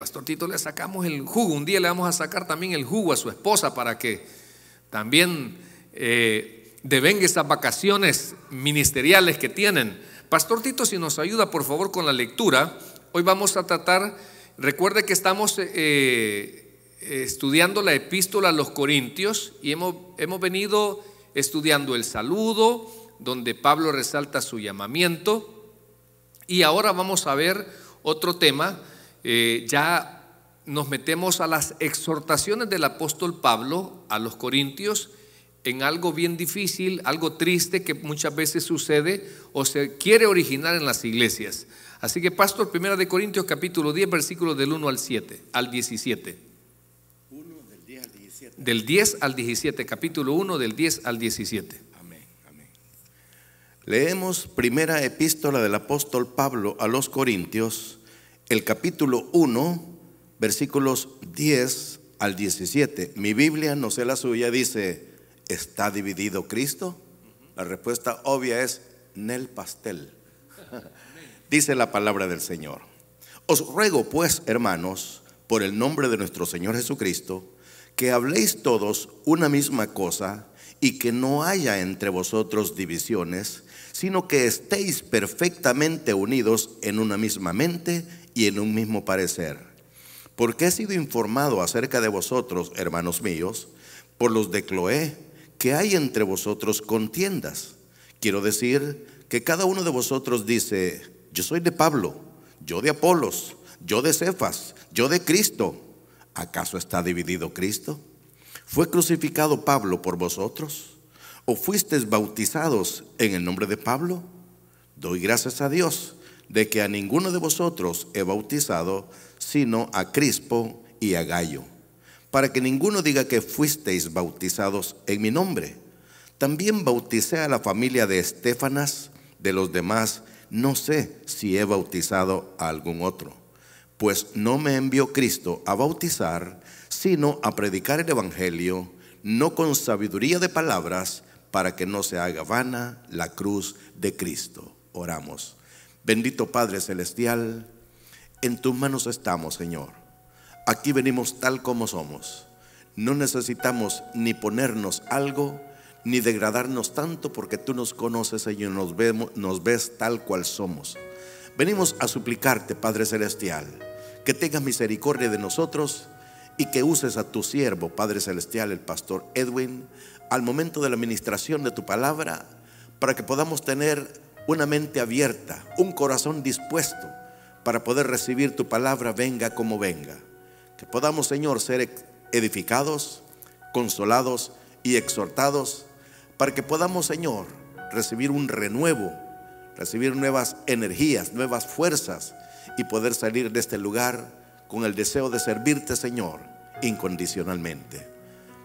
Pastor Tito le sacamos el jugo, un día le vamos a sacar también el jugo a su esposa para que también eh, devenga esas vacaciones ministeriales que tienen. Pastor Tito, si nos ayuda por favor con la lectura, hoy vamos a tratar, recuerde que estamos eh, eh, estudiando la epístola a los Corintios y hemos, hemos venido estudiando el saludo, donde Pablo resalta su llamamiento, y ahora vamos a ver otro tema eh, ya nos metemos a las exhortaciones del apóstol Pablo a los corintios en algo bien difícil, algo triste que muchas veces sucede o se quiere originar en las iglesias. Así que pastor, primera de Corintios capítulo 10, versículos del 1 al 7, al 17. 1 del 10 al 17. Del 10 al 17, capítulo 1 del 10 al 17. amén. Leemos primera epístola del apóstol Pablo a los Corintios el capítulo 1, versículos 10 al 17. Mi Biblia, no sé la suya, dice, ¿está dividido Cristo? La respuesta obvia es, nel pastel. dice la palabra del Señor. Os ruego pues, hermanos, por el nombre de nuestro Señor Jesucristo, que habléis todos una misma cosa y que no haya entre vosotros divisiones, sino que estéis perfectamente unidos en una misma mente y en un mismo parecer. Porque he sido informado acerca de vosotros, hermanos míos, por los de Cloé, que hay entre vosotros contiendas. Quiero decir que cada uno de vosotros dice, yo soy de Pablo, yo de Apolos, yo de Cefas, yo de Cristo. ¿Acaso está dividido Cristo? ¿Fue crucificado Pablo por vosotros? ¿O fuisteis bautizados en el nombre de Pablo? Doy gracias a Dios de que a ninguno de vosotros he bautizado, sino a Crispo y a Gallo, para que ninguno diga que fuisteis bautizados en mi nombre. También bauticé a la familia de Estefanas, de los demás no sé si he bautizado a algún otro, pues no me envió Cristo a bautizar, sino a predicar el Evangelio, no con sabiduría de palabras, para que no se haga vana la cruz de Cristo. Oramos. Bendito Padre Celestial, en tus manos estamos, Señor. Aquí venimos tal como somos. No necesitamos ni ponernos algo, ni degradarnos tanto, porque tú nos conoces, y nos, nos ves tal cual somos. Venimos a suplicarte, Padre Celestial, que tengas misericordia de nosotros y que uses a tu siervo, Padre Celestial, el pastor Edwin, al momento de la administración de tu palabra, para que podamos tener una mente abierta, un corazón dispuesto para poder recibir tu palabra, venga como venga. Que podamos, Señor, ser edificados, consolados y exhortados, para que podamos, Señor, recibir un renuevo, recibir nuevas energías, nuevas fuerzas y poder salir de este lugar con el deseo de servirte, Señor, incondicionalmente.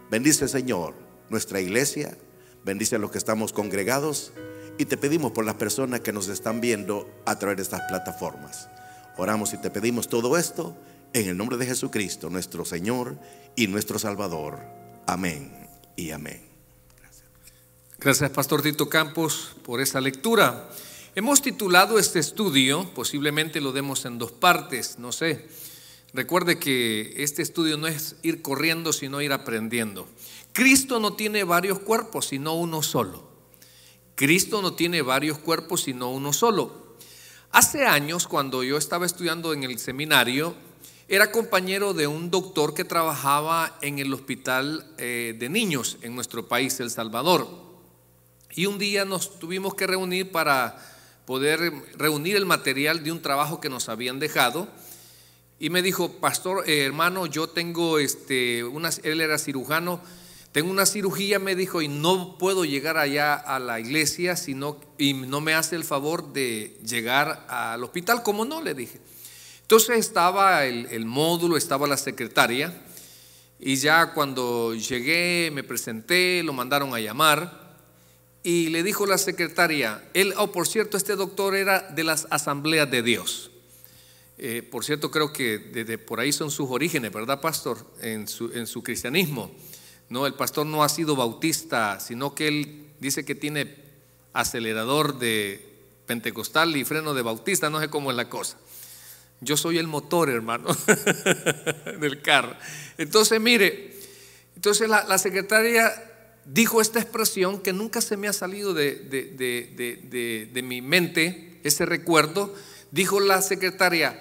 Bendice, Señor, nuestra iglesia, bendice a los que estamos congregados y te pedimos por las personas que nos están viendo a través de estas plataformas. Oramos y te pedimos todo esto en el nombre de Jesucristo, nuestro Señor y nuestro Salvador. Amén y amén. Gracias, Pastor Tito Campos, por esta lectura. Hemos titulado este estudio, posiblemente lo demos en dos partes, no sé. Recuerde que este estudio no es ir corriendo, sino ir aprendiendo. Cristo no tiene varios cuerpos, sino uno solo. Cristo no tiene varios cuerpos, sino uno solo. Hace años, cuando yo estaba estudiando en el seminario, era compañero de un doctor que trabajaba en el hospital eh, de niños en nuestro país, El Salvador. Y un día nos tuvimos que reunir para poder reunir el material de un trabajo que nos habían dejado. Y me dijo, pastor, eh, hermano, yo tengo, este, él era cirujano, tengo una cirugía, me dijo, y no puedo llegar allá a la iglesia sino, y no me hace el favor de llegar al hospital. ¿Cómo no? Le dije. Entonces estaba el, módulo, estaba la secretaria, y ya cuando llegué, me presenté, lo mandaron a llamar, y le dijo la secretaria, él, oh, por cierto, este doctor era de las asambleas de Dios. Eh, por cierto, creo que desde por ahí son sus orígenes, ¿verdad, pastor? En su, en su cristianismo. No, el pastor no ha sido bautista, sino que él dice que tiene acelerador de pentecostal y freno de bautista, no sé cómo es la cosa. Yo soy el motor, hermano, del carro. Entonces, mire, entonces la, secretaria dijo esta expresión que nunca se me ha salido de, de mi mente, ese recuerdo. Dijo la secretaria,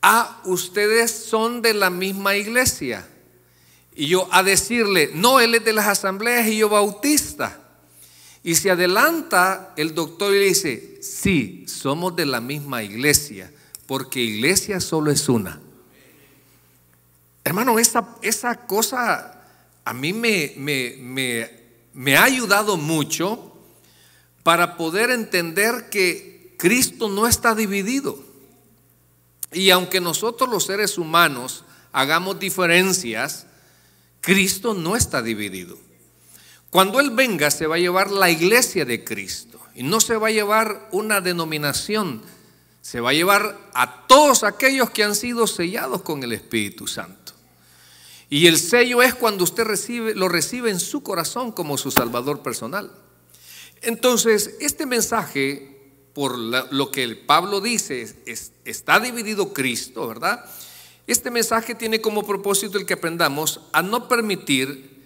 ah, ustedes son de la misma iglesia. Y yo a decirle, no, él es de las asambleas y yo bautista. Y se adelanta el doctor y le dice, sí, somos de la misma iglesia, porque iglesia solo es una. Hermano, esa, esa cosa a mí me ha ayudado mucho para poder entender que Cristo no está dividido. Y aunque nosotros los seres humanos hagamos diferencias, Cristo no está dividido. Cuando Él venga se va a llevar la iglesia de Cristo y no se va a llevar una denominación, se va a llevar a todos aquellos que han sido sellados con el Espíritu Santo. Y el sello es cuando usted recibe, lo recibe en su corazón como su Salvador personal. Entonces, este mensaje, por lo que Pablo dice, es, está dividido Cristo, ¿verdad? Este mensaje tiene como propósito el que aprendamos a no permitir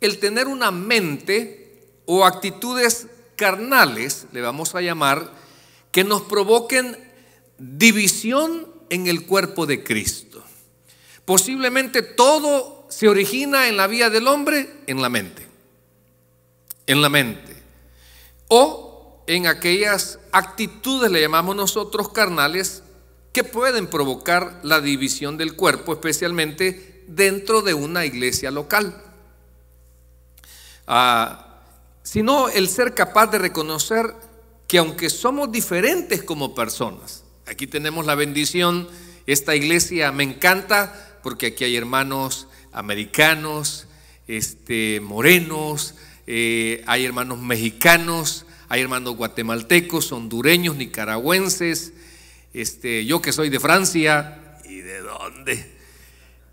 el tener una mente o actitudes carnales, le vamos a llamar, que nos provoquen división en el cuerpo de Cristo. Posiblemente todo se origina en la vida del hombre, en la mente. En la mente. O en aquellas actitudes, le llamamos nosotros carnales, que pueden provocar la división del cuerpo, especialmente dentro de una iglesia local. Ah, sino el ser capaz de reconocer que aunque somos diferentes como personas, aquí tenemos la bendición, esta iglesia me encanta porque aquí hay hermanos americanos, este, morenos, eh, hay hermanos mexicanos, hay hermanos guatemaltecos, hondureños, nicaragüenses, este, yo que soy de Francia, ¿y de dónde?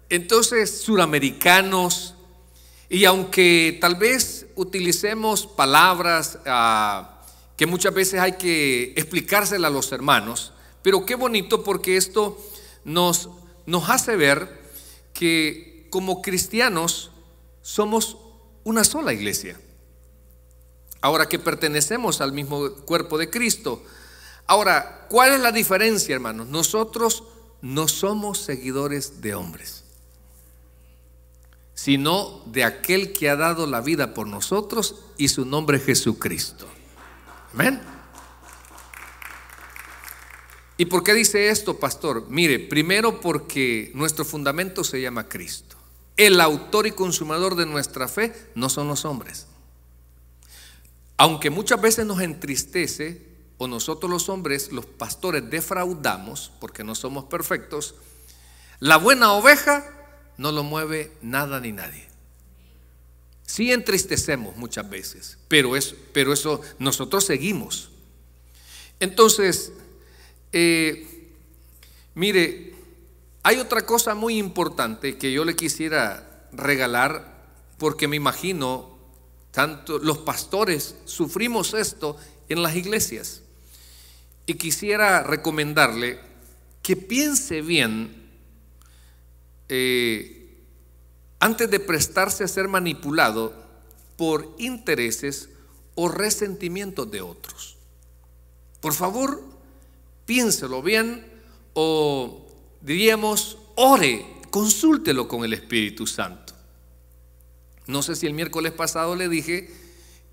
Entonces, suramericanos, y aunque tal vez utilicemos palabras ah, que muchas veces hay que explicárselas a los hermanos, pero qué bonito porque esto nos hace ver que como cristianos somos una sola iglesia. Ahora que pertenecemos al mismo cuerpo de Cristo, Ahora, ¿cuál es la diferencia, hermanos? Nosotros no somos seguidores de hombres, sino de aquel que ha dado la vida por nosotros y su nombre es Jesucristo. Amén. ¿Y por qué dice esto, pastor? Mire, primero porque nuestro fundamento se llama Cristo. El autor y consumador de nuestra fe no son los hombres. Aunque muchas veces nos entristece o nosotros los hombres, los pastores, defraudamos, porque no somos perfectos, la buena oveja no lo mueve nada ni nadie. Sí entristecemos muchas veces, pero es, pero eso nosotros seguimos. Entonces, eh, mire, hay otra cosa muy importante que yo le quisiera regalar, porque me imagino, tanto los pastores sufrimos esto en las iglesias y quisiera recomendarle que piense bien eh, antes de prestarse a ser manipulado por intereses o resentimientos de otros. Por favor, piénselo bien o diríamos, ore, consúltelo con el Espíritu Santo. No sé si el miércoles pasado le dije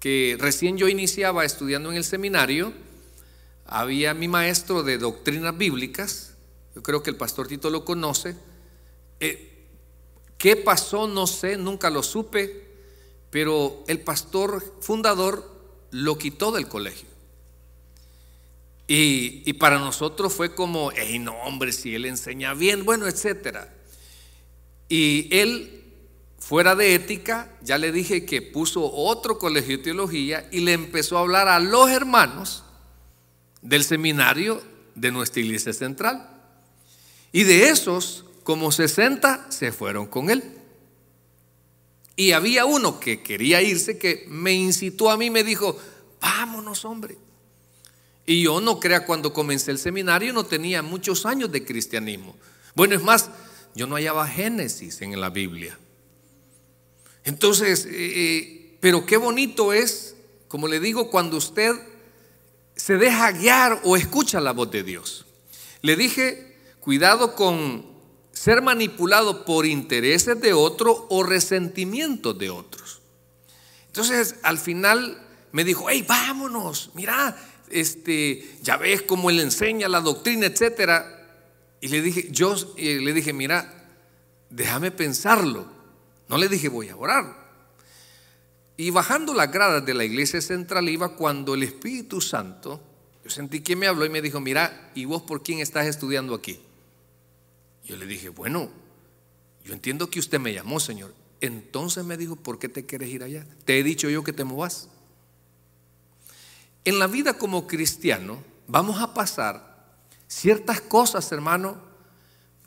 que recién yo iniciaba estudiando en el seminario había mi maestro de doctrinas bíblicas, yo creo que el pastor Tito lo conoce, eh, ¿qué pasó? No sé, nunca lo supe, pero el pastor fundador lo quitó del colegio. Y, para nosotros fue como, hey, no, hombre, si él enseña bien, bueno, etcétera. Y él, fuera de ética, ya le dije que puso otro colegio de teología y le empezó a hablar a los hermanos del seminario de nuestra iglesia central. Y de esos, como 60 se fueron con él. Y había uno que quería irse, que me incitó a mí, me dijo, vámonos hombre. Y yo no crea, cuando comencé el seminario no tenía muchos años de cristianismo. Bueno, es más, yo no hallaba Génesis en la Biblia. Entonces, eh, eh, pero qué bonito es, como le digo, cuando usted se deja guiar o escucha la voz de Dios. Le dije, cuidado con ser manipulado por intereses de otro o resentimientos de otros. Entonces, al final me dijo, hey, vámonos, mira, este, ya ves cómo él enseña la doctrina, etcétera. Y le dije, yo eh, le dije, mira, déjame pensarlo. No le dije, voy a orar. Y bajando las gradas de la iglesia central iba cuando el Espíritu Santo, yo sentí que me habló y me dijo, mira, ¿y vos por quién estás estudiando aquí? Yo le dije, bueno, yo entiendo que usted me llamó, Señor. Entonces me dijo, ¿por qué te quieres ir allá? Te he dicho yo que te movas. En la vida como cristiano vamos a pasar ciertas cosas, hermano,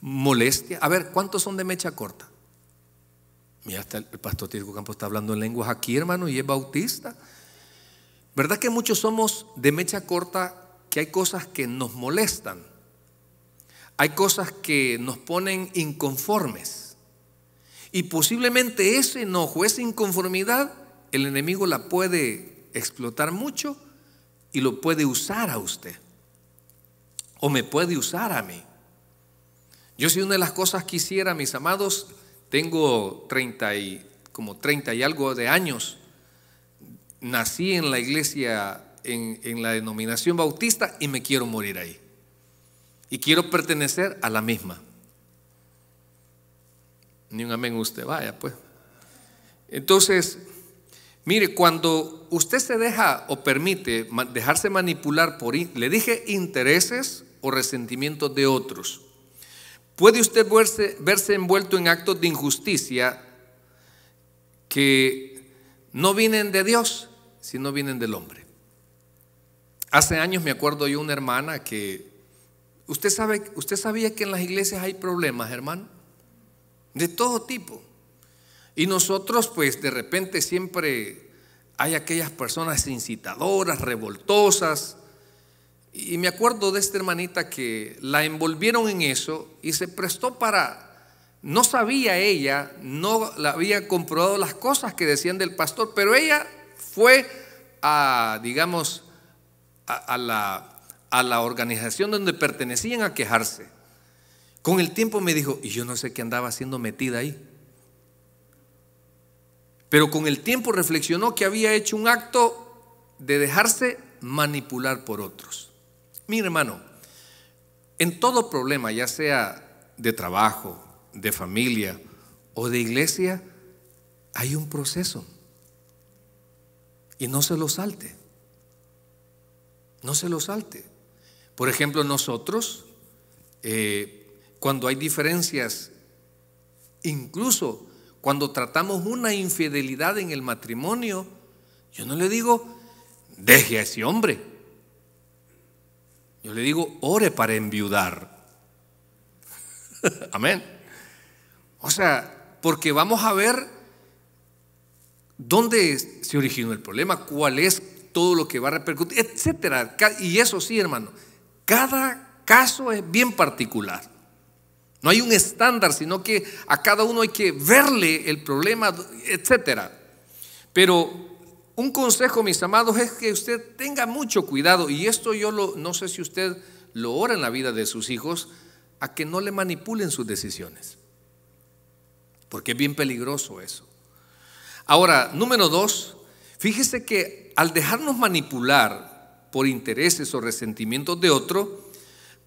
molestia. A ver, ¿cuántos son de mecha corta? Mira, hasta el pastor Tirgo Campos está hablando en lenguas aquí, hermano, y es bautista. ¿Verdad que muchos somos de mecha corta que hay cosas que nos molestan? Hay cosas que nos ponen inconformes. Y posiblemente ese enojo, esa inconformidad, el enemigo la puede explotar mucho y lo puede usar a usted. O me puede usar a mí. Yo si una de las cosas que quisiera, mis amados, tengo 30 y, como 30 y algo de años. Nací en la iglesia, en, en la denominación bautista y me quiero morir ahí. Y quiero pertenecer a la misma. Ni un amén usted, vaya pues. Entonces, mire, cuando usted se deja o permite dejarse manipular por, le dije intereses o resentimientos de otros. ¿Puede usted verse, verse envuelto en actos de injusticia que no vienen de Dios, sino vienen del hombre? Hace años me acuerdo yo una hermana que usted sabe, usted sabía que en las iglesias hay problemas, hermano, de todo tipo. Y nosotros pues de repente siempre hay aquellas personas incitadoras, revoltosas, y me acuerdo de esta hermanita que la envolvieron en eso y se prestó para... No sabía ella, no la había comprobado las cosas que decían del pastor, pero ella fue a, digamos, a, la, a la organización donde pertenecían a quejarse. Con el tiempo me dijo, y yo no sé qué andaba siendo metida ahí. Pero con el tiempo reflexionó que había hecho un acto de dejarse manipular por otros. Mi hermano, en todo problema, ya sea de trabajo, de familia o de iglesia, hay un proceso. Y no se lo salte. No se lo salte. Por ejemplo, nosotros, eh, cuando hay diferencias, incluso cuando tratamos una infidelidad en el matrimonio, yo no le digo, deje a ese hombre. Yo le digo, ore para enviudar. Amén. O sea, porque vamos a ver dónde se originó el problema, cuál es todo lo que va a repercutir, etcétera. Y eso sí, hermano, cada caso es bien particular. No hay un estándar, sino que a cada uno hay que verle el problema, etcétera. Pero un consejo, mis amados, es que usted tenga mucho cuidado, y esto yo lo, no sé si usted lo ora en la vida de sus hijos, a que no le manipulen sus decisiones, porque es bien peligroso eso. Ahora, número dos, fíjese que al dejarnos manipular por intereses o resentimientos de otro,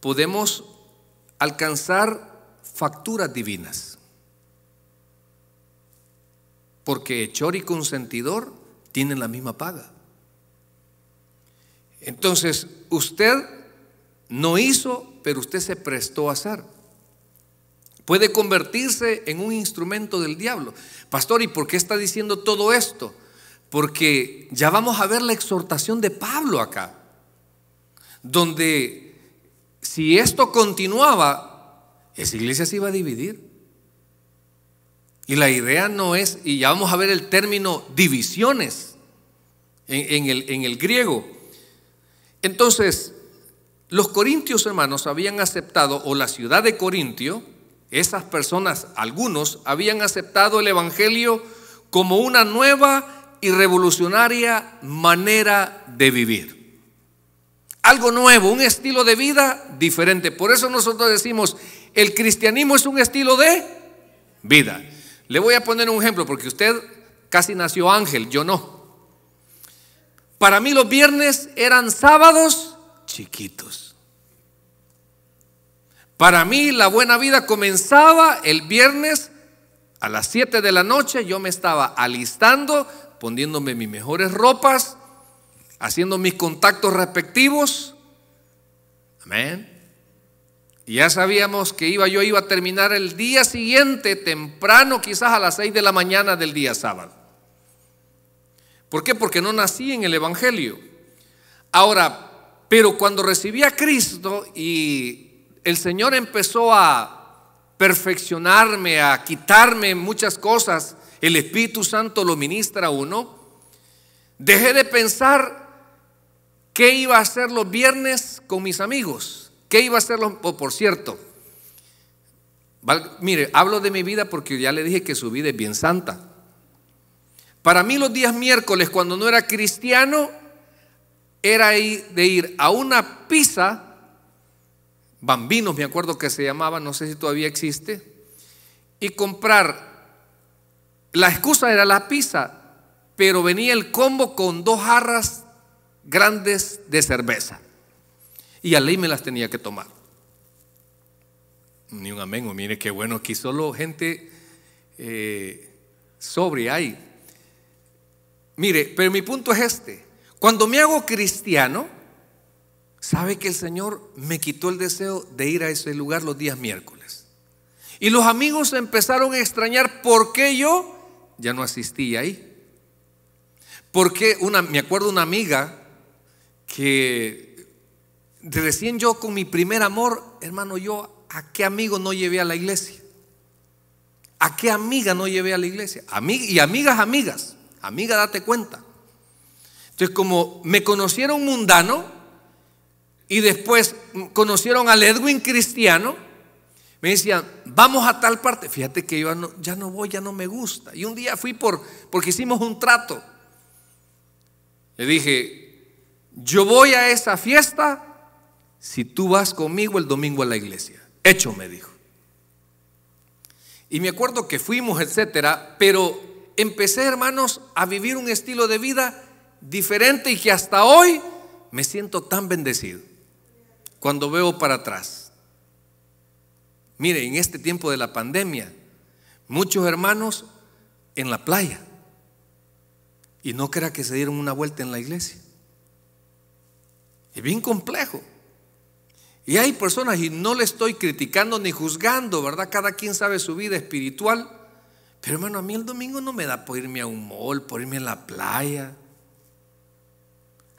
podemos alcanzar facturas divinas. Porque hechor y consentidor tienen la misma paga. Entonces, usted no hizo, pero usted se prestó a hacer. Puede convertirse en un instrumento del diablo. Pastor, ¿y por qué está diciendo todo esto? Porque ya vamos a ver la exhortación de Pablo acá, donde si esto continuaba, esa iglesia se iba a dividir. Y la idea no es, y ya vamos a ver el término divisiones en, el, el griego. Entonces, los corintios hermanos habían aceptado, o la ciudad de Corintio, esas personas, algunos, habían aceptado el Evangelio como una nueva y revolucionaria manera de vivir. Algo nuevo, un estilo de vida diferente. Por eso nosotros decimos, el cristianismo es un estilo de vida. Le voy a poner un ejemplo porque usted casi nació ángel, yo no. Para mí los viernes eran sábados chiquitos. Para mí la buena vida comenzaba el viernes a las 7 de la noche. Yo me estaba alistando, poniéndome mis mejores ropas, haciendo mis contactos respectivos. Amén ya sabíamos que iba, yo iba a terminar el día siguiente, temprano, quizás a las 6 de la mañana del día sábado. ¿Por qué? Porque no nací en el Evangelio. Ahora, pero cuando recibí a Cristo y el Señor empezó a perfeccionarme, a quitarme muchas cosas, el Espíritu Santo lo ministra a uno, dejé de pensar qué iba a hacer los viernes con mis amigos. ¿Qué iba a hacerlo? por cierto, mire, hablo de mi vida porque ya le dije que su vida es bien santa. Para mí los días miércoles, cuando no era cristiano, era de ir a una pizza, bambinos me acuerdo que se llamaba, no sé si todavía existe, y comprar, la excusa era la pizza, pero venía el combo con dos jarras grandes de cerveza y a ley me las tenía que tomar. Ni un amén, mire qué bueno, aquí solo gente sobre eh, sobria hay. Mire, pero mi punto es este. Cuando me hago cristiano, sabe que el Señor me quitó el deseo de ir a ese lugar los días miércoles. Y los amigos empezaron a extrañar por qué yo ya no asistía ahí. Porque una, me acuerdo una amiga que recién yo con mi primer amor, hermano, yo a qué amigo no llevé a la iglesia. ¿A qué amiga no llevé a la iglesia? y amigas, amigas. Amiga, date cuenta. Entonces, como me conocieron mundano y después conocieron al Edwin cristiano, me decían, vamos a tal parte. Fíjate que yo ya no, voy, ya no me gusta. Y un día fui por, porque hicimos un trato. Le dije, yo voy a esa fiesta si tú vas conmigo el domingo a la iglesia. Hecho, me dijo. Y me acuerdo que fuimos, etcétera, pero empecé, hermanos, a vivir un estilo de vida diferente y que hasta hoy me siento tan bendecido cuando veo para atrás. Mire, en este tiempo de la pandemia, muchos hermanos en la playa y no crea que se dieron una vuelta en la iglesia. Es bien complejo. Y hay personas, y no le estoy criticando ni juzgando, ¿verdad? Cada quien sabe su vida espiritual. Pero hermano, a mí el domingo no me da por irme a un mall, por irme a la playa.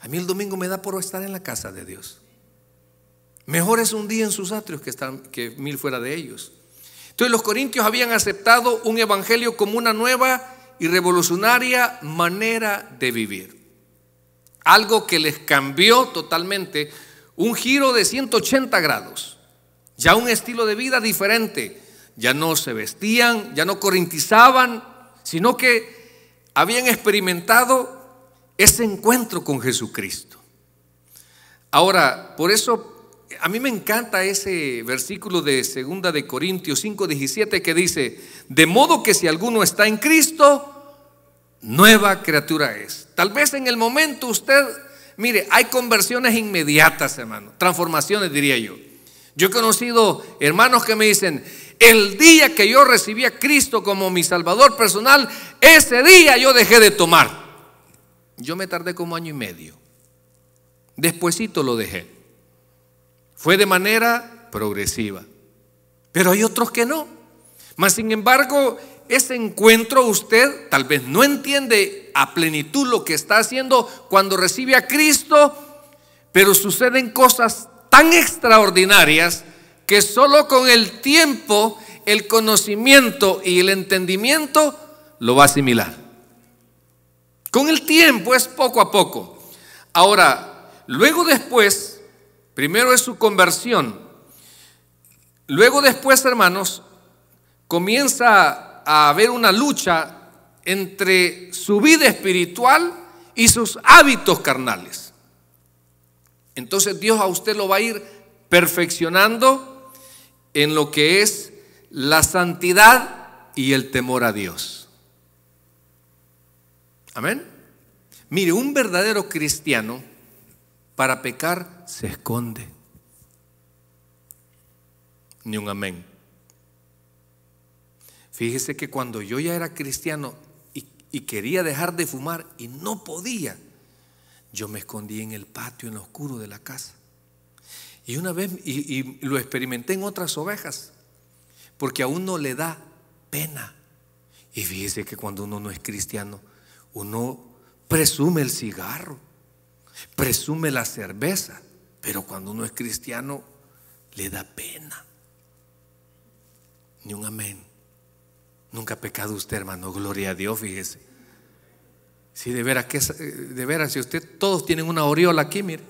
A mí el domingo me da por estar en la casa de Dios. Mejor es un día en sus atrios que, estar, que mil fuera de ellos. Entonces los corintios habían aceptado un evangelio como una nueva y revolucionaria manera de vivir. Algo que les cambió totalmente un giro de 180 grados, ya un estilo de vida diferente. Ya no se vestían, ya no corintizaban, sino que habían experimentado ese encuentro con Jesucristo. Ahora, por eso a mí me encanta ese versículo de 2 de Corintios 17 que dice, "De modo que si alguno está en Cristo, nueva criatura es." Tal vez en el momento usted Mire, hay conversiones inmediatas, hermano. Transformaciones, diría yo. Yo he conocido hermanos que me dicen, el día que yo recibí a Cristo como mi Salvador personal, ese día yo dejé de tomar. Yo me tardé como año y medio. Despuésito lo dejé. Fue de manera progresiva. Pero hay otros que no. Mas sin embargo, ese encuentro usted tal vez no entiende a plenitud lo que está haciendo cuando recibe a Cristo, pero suceden cosas tan extraordinarias que solo con el tiempo, el conocimiento y el entendimiento lo va a asimilar. Con el tiempo es poco a poco. Ahora, luego después, primero es su conversión. Luego después, hermanos, comienza a haber una lucha entre su vida espiritual y sus hábitos carnales. Entonces Dios a usted lo va a ir perfeccionando en lo que es la santidad y el temor a Dios. Amén. Mire, un verdadero cristiano para pecar se esconde. Ni un amén. Fíjese que cuando yo ya era cristiano y, quería dejar de fumar y no podía, yo me escondí en el patio, en lo oscuro de la casa. Y una vez, y, y, lo experimenté en otras ovejas, porque a uno le da pena. Y fíjese que cuando uno no es cristiano, uno presume el cigarro, presume la cerveza, pero cuando uno es cristiano, le da pena. Ni un amén. Nunca ha pecado usted, hermano. Gloria a Dios, fíjese. Si de veras, que, eh, de veras, si usted, todos tienen una oriola aquí, mire.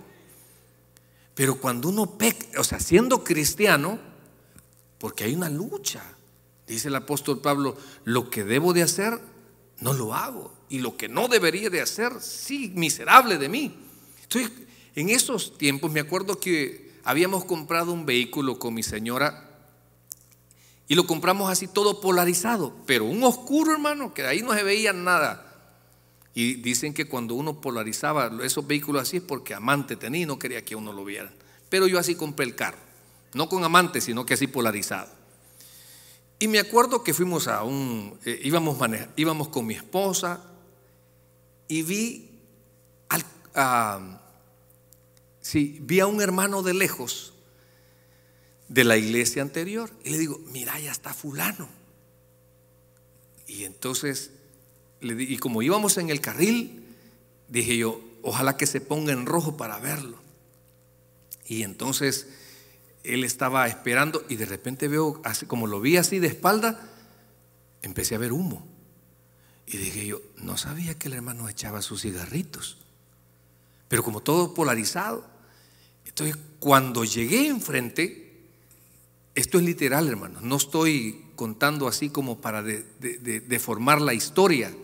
Pero cuando uno peca, o sea, siendo cristiano, porque hay una lucha, dice el apóstol Pablo, lo que debo de hacer, no lo hago. Y lo que no debería de hacer, sí, miserable de mí. Entonces, en esos tiempos me acuerdo que habíamos comprado un vehículo con mi señora y lo compramos así todo polarizado, pero un oscuro, hermano, que de ahí no se veía nada. Y dicen que cuando uno polarizaba esos vehículos así es porque amante tenía y no quería que uno lo viera. Pero yo así compré el carro, no con amante, sino que así polarizado. Y me acuerdo que fuimos a un, eh, íbamos, íbamos con mi esposa y vi, al, ah, vi a un hermano de lejos de la iglesia anterior. Y le digo, mira, ya está fulano. Y entonces, y como íbamos en el carril, dije yo, ojalá que se ponga en rojo para verlo. Y entonces él estaba esperando y de repente veo, así, como lo vi así de espalda, empecé a ver humo. Y dije yo, no sabía que el hermano echaba sus cigarritos. Pero como todo polarizado. Entonces, cuando llegué enfrente, esto es literal, hermano, No estoy contando así como para deformar la historia.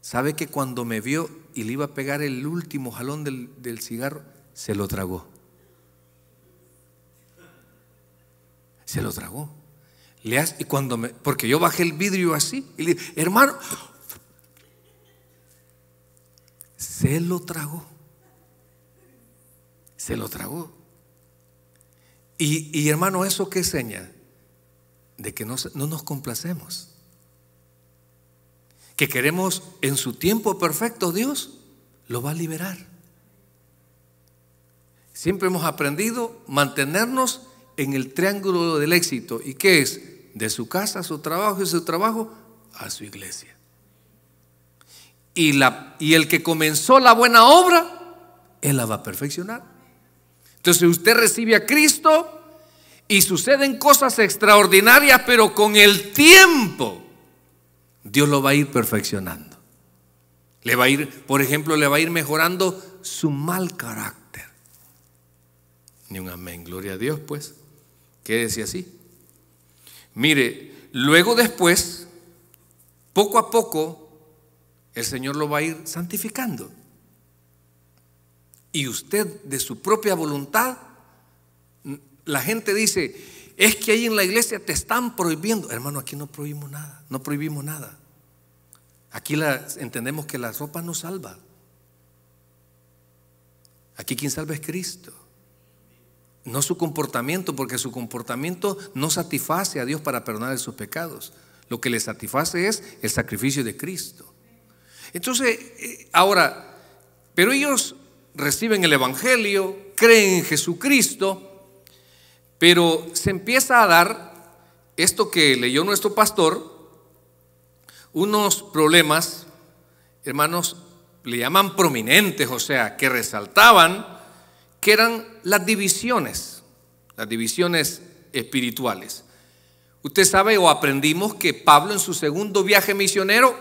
¿Sabe que cuando me vio y le iba a pegar el último jalón del, cigarro, se lo tragó? Se lo tragó. Le y cuando me, porque yo bajé el vidrio así y le dije, hermano, se lo tragó. Se lo tragó. Y, hermano, ¿eso qué seña? De que no, nos complacemos. Que queremos en su tiempo perfecto, Dios lo va a liberar. Siempre hemos aprendido mantenernos en el triángulo del éxito. ¿Y qué es? De su casa su trabajo y su trabajo a su iglesia. Y, y el que comenzó la buena obra, Él la va a perfeccionar. Entonces usted recibe a Cristo y suceden cosas extraordinarias, pero con el tiempo Dios lo va a ir perfeccionando. Le va a ir, por ejemplo, le va a ir mejorando su mal carácter. Ni un amén, gloria a Dios, pues. decía así. Mire, luego después, poco a poco, el Señor lo va a ir santificando y usted de su propia voluntad, la gente dice, es que ahí en la iglesia te están prohibiendo. Hermano, aquí no prohibimos nada, no prohibimos nada. Aquí entendemos que la ropa no salva. Aquí quien salva es Cristo. No su comportamiento, porque su comportamiento no satisface a Dios para perdonar sus pecados. Lo que le satisface es el sacrificio de Cristo. Entonces, eh, ahora, pero ellos reciben el Evangelio, creen en Jesucristo, pero se empieza a dar esto que leyó nuestro pastor, unos problemas, hermanos, le llaman prominentes, o sea, que resaltaban, que eran las divisiones, las divisiones espirituales. Usted sabe o aprendimos que Pablo en su segundo viaje misionero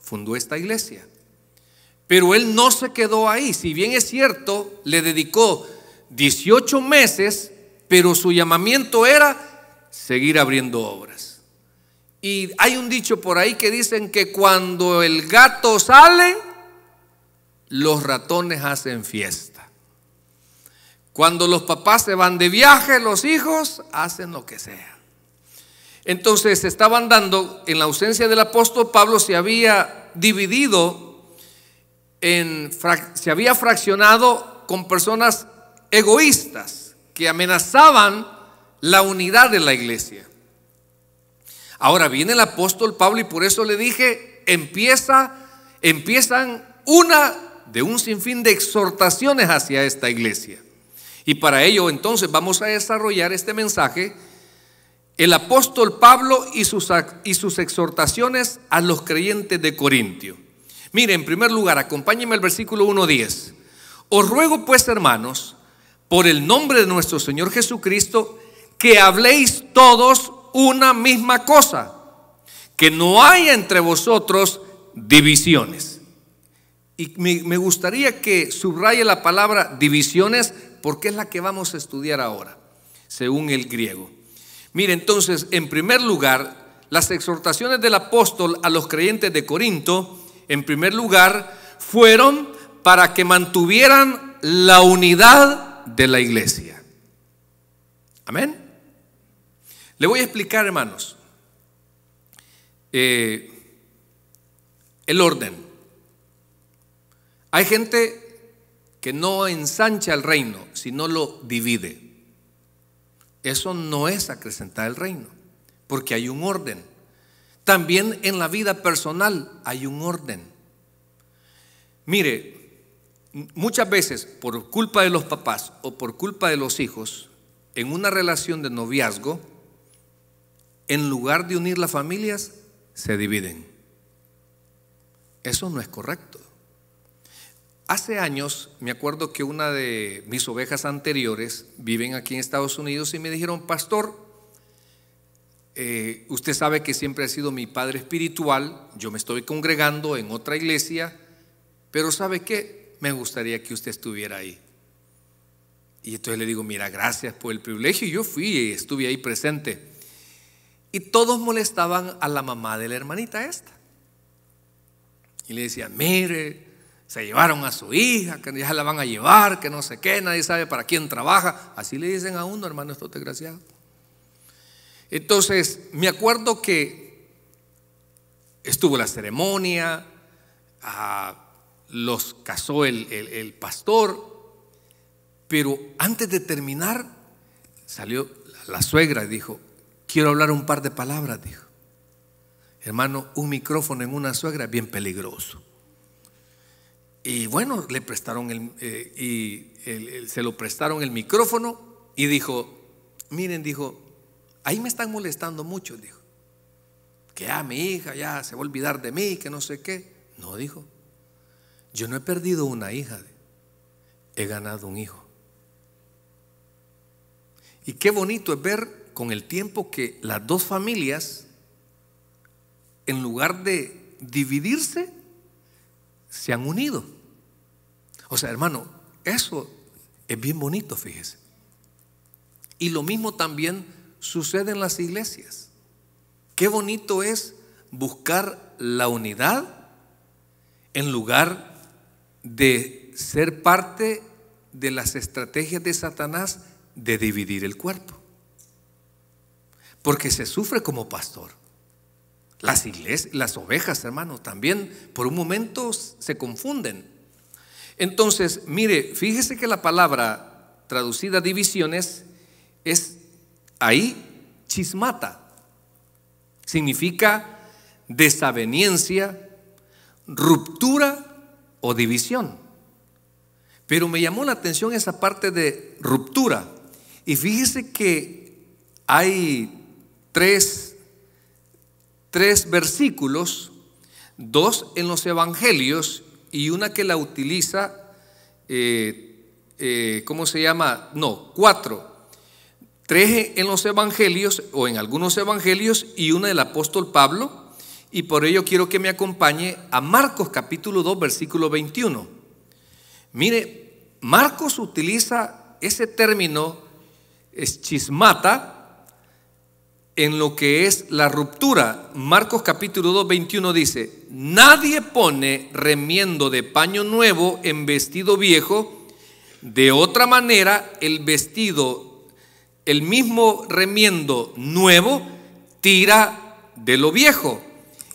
fundó esta iglesia. Pero él no se quedó ahí. Si bien es cierto, le dedicó 18 meses, pero su llamamiento era seguir abriendo obras. Y hay un dicho por ahí que dicen que cuando el gato sale, los ratones hacen fiesta. Cuando los papás se van de viaje, los hijos hacen lo que sea. Entonces estaban dando, en la ausencia del apóstol Pablo se había dividido se había fraccionado con personas egoístas que amenazaban la unidad de la iglesia. Ahora viene el apóstol Pablo y por eso le dije, empieza, empiezan una de un sinfín de exhortaciones hacia esta iglesia. Y para ello entonces vamos a desarrollar este mensaje, el apóstol Pablo y sus, y sus exhortaciones a los creyentes de Corintio. Mire, en primer lugar, acompáñenme al versículo 1.10. Os ruego pues, hermanos, por el nombre de nuestro Señor Jesucristo, que habléis todos una misma cosa, que no haya entre vosotros divisiones. Y me, me gustaría que subraye la palabra divisiones porque es la que vamos a estudiar ahora, según el griego. Mire, entonces, en primer lugar, las exhortaciones del apóstol a los creyentes de Corinto en primer lugar, fueron para que mantuvieran la unidad de la iglesia. Amén. Le voy a explicar, hermanos, eh, el orden. Hay gente que no ensancha el reino, sino lo divide. Eso no es acrecentar el reino, porque hay un orden. También en la vida personal hay un orden. Mire, muchas veces por culpa de los papás o por culpa de los hijos, en una relación de noviazgo, en lugar de unir las familias, se dividen. Eso no es correcto. Hace años me acuerdo que una de mis ovejas anteriores viven aquí en Estados Unidos y me dijeron, pastor, eh, usted sabe que siempre ha sido mi padre espiritual, yo me estoy congregando en otra iglesia, pero ¿sabe qué? Me gustaría que usted estuviera ahí. Y entonces le digo, mira, gracias por el privilegio. Y yo fui, y estuve ahí presente. Y todos molestaban a la mamá de la hermanita esta. Y le decían, mire, se llevaron a su hija, que ya la van a llevar, que no sé qué, nadie sabe para quién trabaja. Así le dicen a uno, hermano, te desgraciado. Entonces, me acuerdo que estuvo la ceremonia, ah, los casó el, pastor, pero antes de terminar, salió la suegra y dijo, quiero hablar un par de palabras, dijo. Hermano, un micrófono en una suegra es bien peligroso. Y bueno, le prestaron el, eh, y se lo prestaron el micrófono y dijo, miren, dijo, Ahí me están molestando mucho, dijo. Que a ah, mi hija ya se va a olvidar de mí, que no sé qué. No, dijo. Yo no he perdido una hija, he ganado un hijo. Y qué bonito es ver con el tiempo que las dos familias, en lugar de dividirse, se han unido. O sea, hermano, eso es bien bonito, fíjese. Y lo mismo también sucede en las iglesias. Qué bonito es buscar la unidad en lugar de ser parte de las estrategias de Satanás de dividir el cuerpo. Porque se sufre como pastor. Las iglesias, las ovejas, hermano, también por un momento se confunden. Entonces, mire, fíjese que la palabra traducida divisiones es ahí chismata. Significa desaveniencia, ruptura o división. Pero me llamó la atención esa parte de ruptura. Y fíjese que hay tres, versículos, dos en los evangelios y una que la utiliza, eh, eh, ¿cómo se llama? No, cuatro tres en los evangelios o en algunos evangelios y una del apóstol Pablo. Y por ello quiero que me acompañe a Marcos capítulo 2, versículo 21. Mire, Marcos utiliza ese término chismata, en lo que es la ruptura. Marcos capítulo 2, 21 dice, nadie pone remiendo de paño nuevo en vestido viejo, de otra manera el vestido el mismo remiendo nuevo tira de lo viejo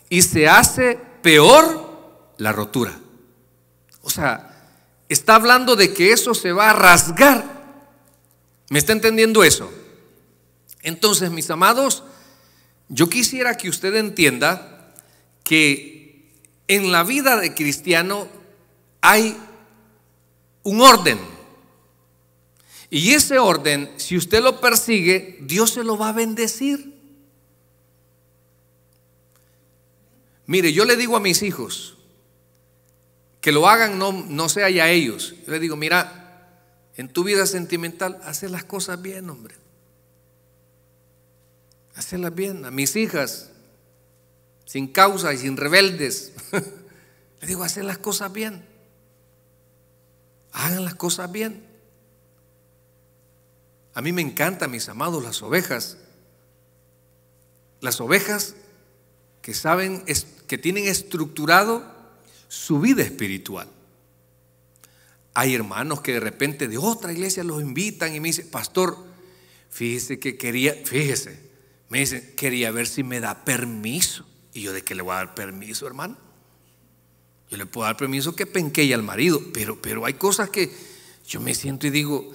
y se hace peor la rotura. O sea, está hablando de que eso se va a rasgar. ¿Me está entendiendo eso? Entonces, mis amados, yo quisiera que usted entienda que en la vida de cristiano hay un orden y ese orden, si usted lo persigue, Dios se lo va a bendecir. Mire, yo le digo a mis hijos que lo hagan, no, no sea ya ellos. Yo le digo, mira, en tu vida sentimental, haz las cosas bien, hombre. Hacerlas bien. A mis hijas, sin causa y sin rebeldes, Le digo, hacer las cosas bien. Hagan las cosas bien. A mí me encantan, mis amados, las ovejas. Las ovejas que saben, que tienen estructurado su vida espiritual. Hay hermanos que de repente de otra iglesia los invitan y me dicen, pastor, fíjese que quería, fíjese, me dicen, quería ver si me da permiso. Y yo de qué le voy a dar permiso, hermano. Yo le puedo dar permiso que penquee al marido, pero, pero hay cosas que yo me siento y digo,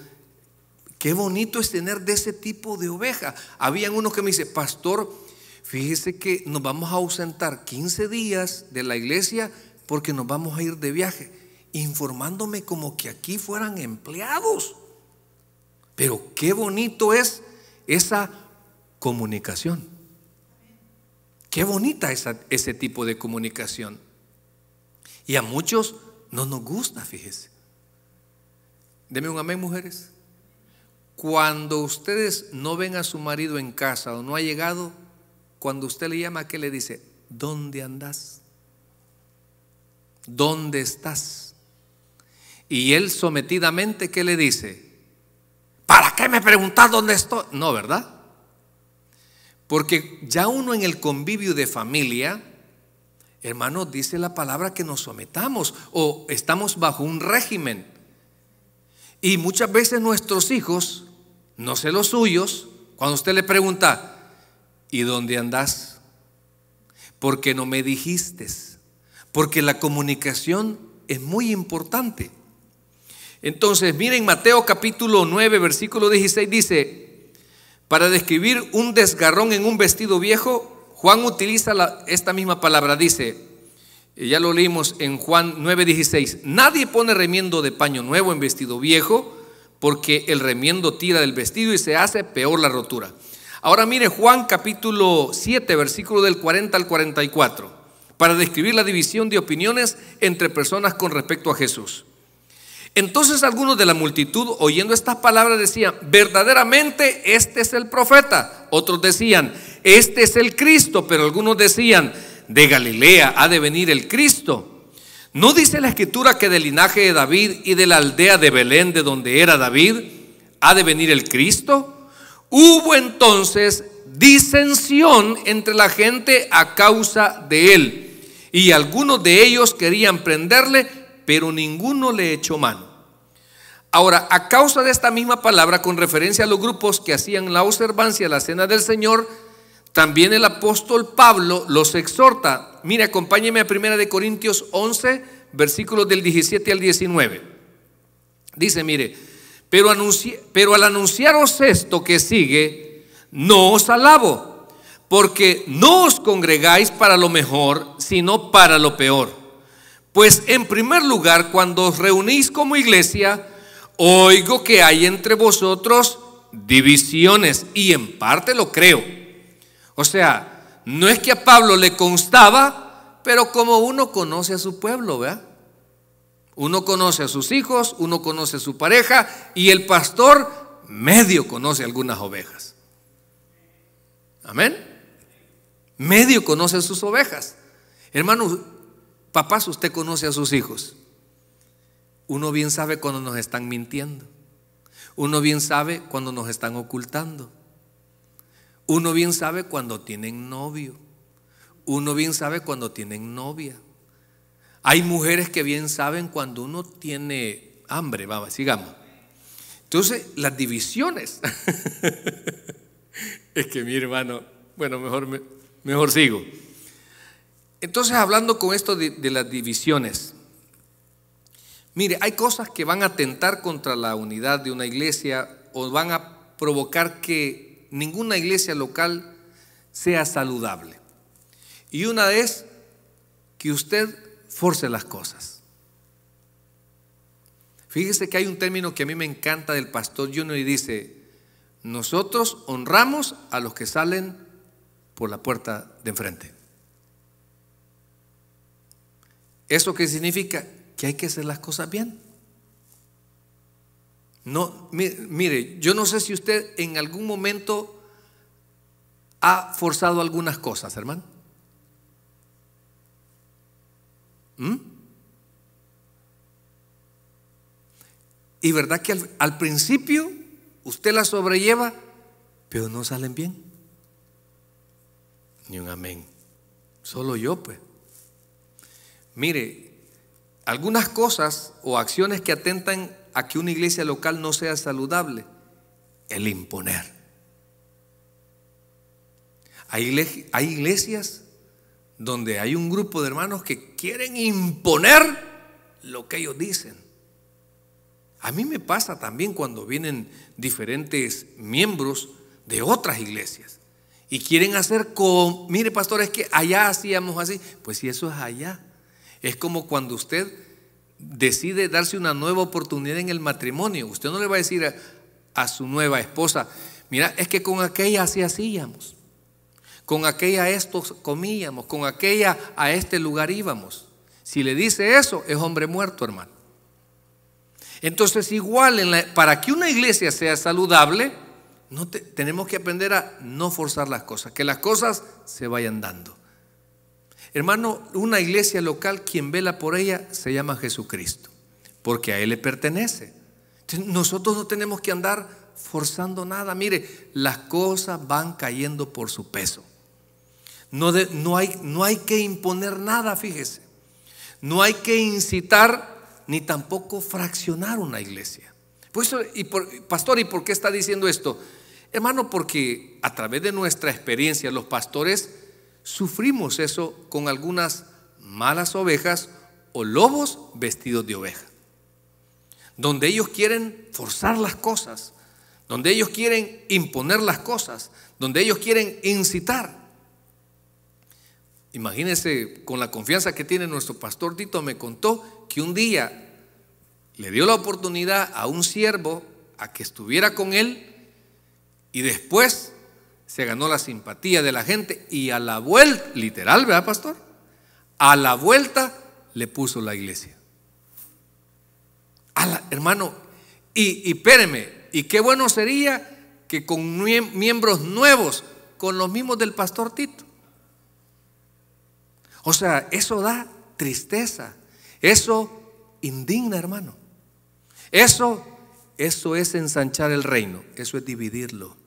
Qué bonito es tener de ese tipo de oveja Habían unos que me dice, pastor, fíjese que nos vamos a ausentar 15 días de la iglesia porque nos vamos a ir de viaje, informándome como que aquí fueran empleados. Pero qué bonito es esa comunicación. Qué bonita esa, ese tipo de comunicación. Y a muchos no nos gusta, fíjese. Deme un amén, mujeres. Cuando ustedes no ven a su marido en casa o no ha llegado, cuando usted le llama, ¿qué le dice? ¿Dónde andás? ¿Dónde estás? Y él sometidamente, ¿qué le dice? ¿Para qué me preguntas dónde estoy? No, ¿verdad? Porque ya uno en el convivio de familia, hermano, dice la palabra que nos sometamos o estamos bajo un régimen. Y muchas veces nuestros hijos, no sé los suyos, cuando usted le pregunta, ¿y dónde andás? Porque no me dijiste. Porque la comunicación es muy importante. Entonces, miren Mateo capítulo 9, versículo 16 dice, para describir un desgarrón en un vestido viejo, Juan utiliza esta misma palabra, dice, eh, ya lo leímos en Juan 9:16, nadie pone remiendo de paño nuevo en vestido viejo, porque el remiendo tira del vestido y se hace peor la rotura. Ahora mire Juan capítulo 7, versículo del 40 al 44, para describir la división de opiniones entre personas con respecto a Jesús. Entonces algunos de la multitud, oyendo estas palabras, decían, verdaderamente este es el profeta. Otros decían, este es el Cristo, pero algunos decían, de Galilea ha de venir el Cristo. ¿No dice la escritura que del linaje de David y de la aldea de Belén, de donde era David, ha de venir el Cristo? Hubo entonces disensión entre la gente a causa de él, y algunos de ellos querían prenderle, pero ninguno le echó mano. Ahora, a causa de esta misma palabra con referencia a los grupos que hacían la observancia de la cena del Señor, también el apóstol Pablo los exhorta. Mire, acompáñeme a 1 Corintios 11, versículos del 17 al 19. Dice, mire, pero, pero al anunciaros esto que sigue, no os alabo, porque no os congregáis para lo mejor, sino para lo peor. Pues en primer lugar, cuando os reunís como iglesia, oigo que hay entre vosotros divisiones, y en parte lo creo. O sea, no es que a Pablo le constaba, pero como uno conoce a su pueblo, ¿verdad? Uno conoce a sus hijos, uno conoce a su pareja y el pastor medio conoce algunas ovejas. Amén. Medio conoce a sus ovejas. Hermanos, papás, usted conoce a sus hijos. Uno bien sabe cuando nos están mintiendo. Uno bien sabe cuando nos están ocultando. Uno bien sabe cuando tienen novio. Uno bien sabe cuando tienen novia. Hay mujeres que bien saben cuando uno tiene hambre. Vamos, sigamos. Entonces, las divisiones. es que mi hermano, bueno, mejor, mejor sigo. Entonces, hablando con esto de, de las divisiones. Mire, hay cosas que van a atentar contra la unidad de una iglesia o van a provocar que ninguna iglesia local sea saludable. Y una es que usted force las cosas. Fíjese que hay un término que a mí me encanta del pastor Junior y dice, nosotros honramos a los que salen por la puerta de enfrente. ¿Eso qué significa? Que hay que hacer las cosas bien. No, mire, yo no sé si usted en algún momento ha forzado algunas cosas, hermano. ¿Mm? Y verdad que al, principio usted las sobrelleva, pero no salen bien. Ni un amén. Solo yo, pues. Mire, algunas cosas o acciones que atentan a que una iglesia local no sea saludable? El imponer. Hay, iglesias donde hay un grupo de hermanos que quieren imponer lo que ellos dicen. A mí me pasa también cuando vienen diferentes miembros de otras iglesias y quieren hacer como, mire pastor, es que allá hacíamos así. Pues si eso es allá, es como cuando usted decide darse una nueva oportunidad en el matrimonio. Usted no le va a decir a, su nueva esposa, mira, es que con aquella así hacíamos, con aquella esto comíamos, con aquella a este lugar íbamos. Si le dice eso, es hombre muerto, hermano. Entonces, igual, para que una iglesia sea saludable, no tenemos que aprender a no forzar las cosas, que las cosas se vayan dando. Hermano, una iglesia local, quien vela por ella se llama Jesucristo, porque a Él le pertenece. nosotros no tenemos que andar forzando nada. Mire, las cosas van cayendo por su peso. No, hay, no hay que imponer nada, fíjese. No hay que incitar ni tampoco fraccionar una iglesia. y pastor, ¿y por qué está diciendo esto? Hermano, porque a través de nuestra experiencia los pastores sufrimos eso con algunas malas ovejas o lobos vestidos de oveja. Donde ellos quieren forzar las cosas, donde ellos quieren imponer las cosas, donde ellos quieren incitar. Imagínense con la confianza que tiene nuestro pastor Tito, me contó que un día le dio la oportunidad a un siervo a que estuviera con él y después se ganó la simpatía de la gente y a la vuelta, literal, ¿verdad, pastor? A la vuelta le puso la iglesia. A hermano, y, y y qué bueno sería que con miembros nuevos, con los mismos del pastor Tito. O sea, eso da tristeza, eso indigna, hermano. Eso, eso es ensanchar el reino, eso es dividirlo.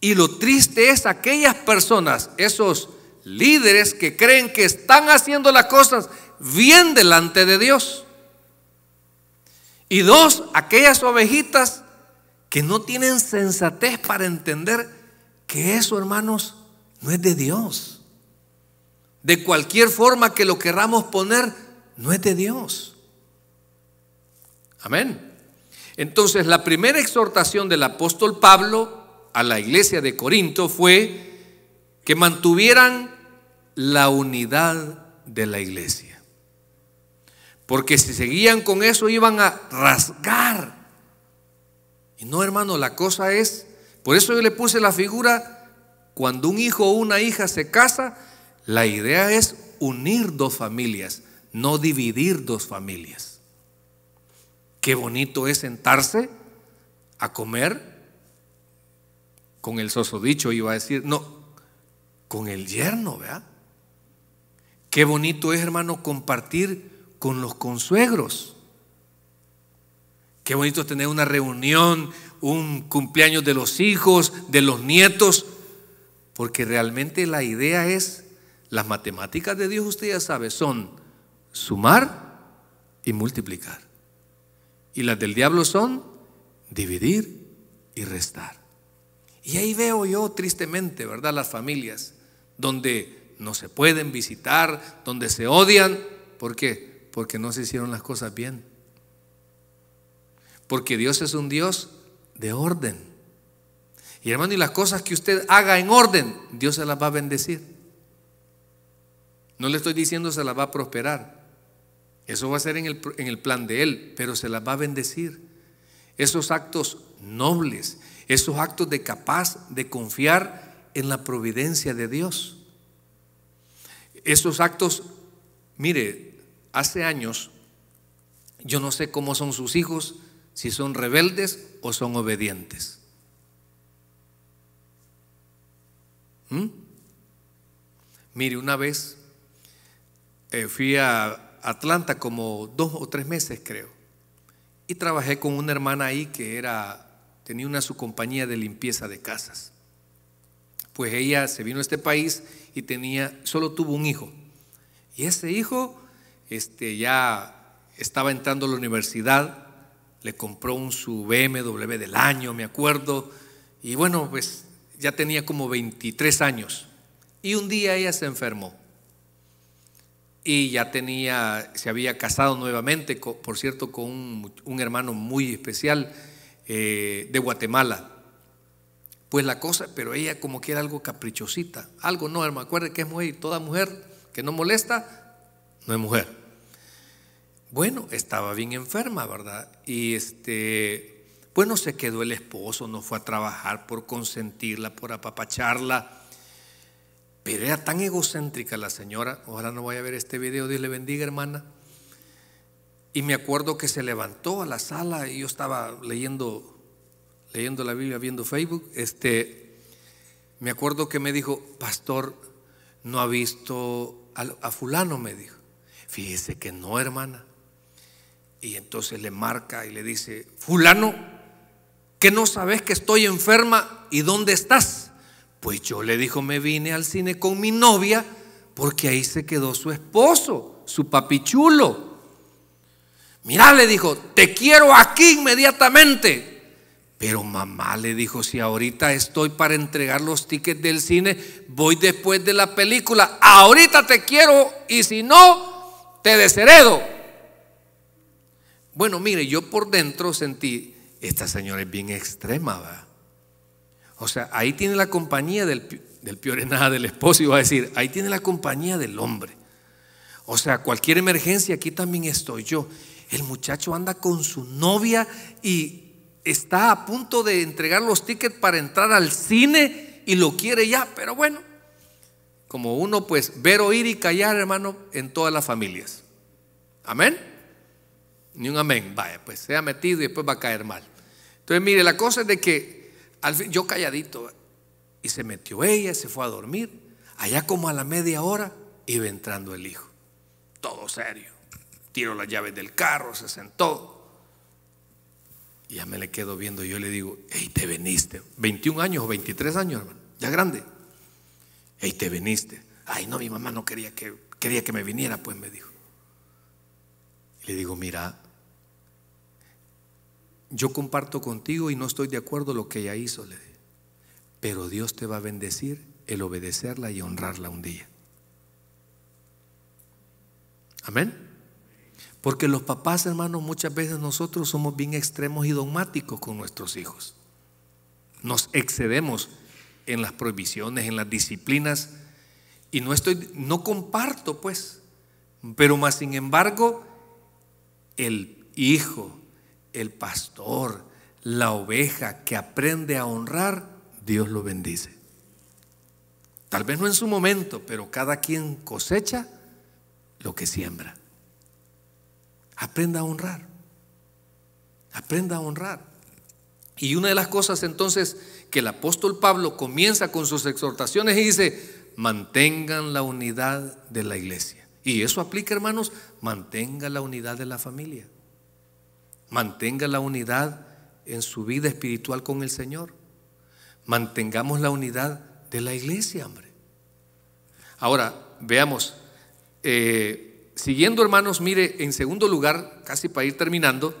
Y lo triste es aquellas personas, esos líderes que creen que están haciendo las cosas bien delante de Dios. Y dos, aquellas ovejitas que no tienen sensatez para entender que eso, hermanos, no es de Dios. De cualquier forma que lo querramos poner, no es de Dios. Amén. Entonces, la primera exhortación del apóstol Pablo a la iglesia de Corinto fue que mantuvieran la unidad de la iglesia. Porque si seguían con eso iban a rasgar. Y no, hermano, la cosa es, por eso yo le puse la figura, cuando un hijo o una hija se casa, la idea es unir dos familias, no dividir dos familias. Qué bonito es sentarse a comer con el soso dicho iba a decir, no, con el yerno, ¿verdad? Qué bonito es, hermano, compartir con los consuegros. Qué bonito es tener una reunión, un cumpleaños de los hijos, de los nietos, porque realmente la idea es, las matemáticas de Dios, usted ya sabe, son sumar y multiplicar. Y las del diablo son dividir y restar. Y ahí veo yo tristemente, ¿verdad? Las familias donde no se pueden visitar, donde se odian. ¿Por qué? Porque no se hicieron las cosas bien. Porque Dios es un Dios de orden. Y hermano, y las cosas que usted haga en orden, Dios se las va a bendecir. No le estoy diciendo se las va a prosperar. Eso va a ser en el, plan de Él, pero se las va a bendecir. Esos actos nobles, esos actos de capaz de confiar en la providencia de Dios. Esos actos, mire, hace años, yo no sé cómo son sus hijos, si son rebeldes o son obedientes. ¿Mm? Mire, una vez eh, fui a Atlanta como dos o tres meses, creo, y trabajé con una hermana ahí que era tenía una su compañía de limpieza de casas. Pues ella se vino a este país y tenía, solo tuvo un hijo. Y ese hijo este, ya estaba entrando a la universidad, le compró un su BMW del año, me acuerdo, y bueno, pues ya tenía como 23 años. Y un día ella se enfermó. Y ya tenía, se había casado nuevamente, por cierto, con un, un hermano muy especial eh, de Guatemala. Pues la cosa, pero ella como que era algo caprichosita, algo no, hermano, acuerde que es mujer y toda mujer que no molesta, no es mujer. Bueno, estaba bien enferma, ¿verdad? Y este, bueno, se quedó el esposo, no fue a trabajar por consentirla, por apapacharla. Pero era tan egocéntrica la señora, Ahora no voy a ver este video, Dios le bendiga hermana, y me acuerdo que se levantó a la sala y yo estaba leyendo, leyendo la Biblia, viendo Facebook. Este, me acuerdo que me dijo, pastor, no ha visto a, fulano, me dijo. Fíjese que no, hermana. Y entonces le marca y le dice, fulano, que no sabes que estoy enferma y dónde estás. Pues yo le dijo, me vine al cine con mi novia porque ahí se quedó su esposo, su papichulo. Mirá, le dijo, te quiero aquí inmediatamente. Pero mamá le dijo, si ahorita estoy para entregar los tickets del cine, voy después de la película. Ahorita te quiero y si no, te desheredo. Bueno, mire, yo por dentro sentí, esta señora es bien extrema, O sea, ahí tiene la compañía del, en nada del esposo, iba a decir, ahí tiene la compañía del hombre. O sea, cualquier emergencia, aquí también estoy yo. El muchacho anda con su novia y está a punto de entregar los tickets para entrar al cine y lo quiere ya, pero bueno, como uno pues ver, oír y callar, hermano, en todas las familias. Amén. Ni un amén, vaya, pues se ha metido y después va a caer mal. Entonces, mire, la cosa es de que al yo calladito, y se metió ella, se fue a dormir, allá como a la media hora iba entrando el hijo, todo serio. Tiro las llaves del carro, se sentó. Y ya me le quedo viendo, yo le digo, hey, te veniste. 21 años o 23 años, hermano, ya grande. Hey, te veniste. Ay, no, mi mamá no quería que, quería que me viniera, pues me dijo. le digo, mira, yo comparto contigo y no estoy de acuerdo lo que ella hizo, le Pero Dios te va a bendecir el obedecerla y honrarla un día. Amén. Porque los papás, hermanos, muchas veces nosotros somos bien extremos y dogmáticos con nuestros hijos. Nos excedemos en las prohibiciones, en las disciplinas. Y no estoy, no comparto, pues. Pero más sin embargo, el hijo, el pastor, la oveja que aprende a honrar, Dios lo bendice. Tal vez no en su momento, pero cada quien cosecha lo que siembra. Aprenda a honrar. Aprenda a honrar. Y una de las cosas entonces que el apóstol Pablo comienza con sus exhortaciones y dice, mantengan la unidad de la iglesia. Y eso aplica, hermanos, mantenga la unidad de la familia. Mantenga la unidad en su vida espiritual con el Señor. Mantengamos la unidad de la iglesia, hombre. Ahora, veamos, eh, Siguiendo, hermanos, mire, en segundo lugar, casi para ir terminando,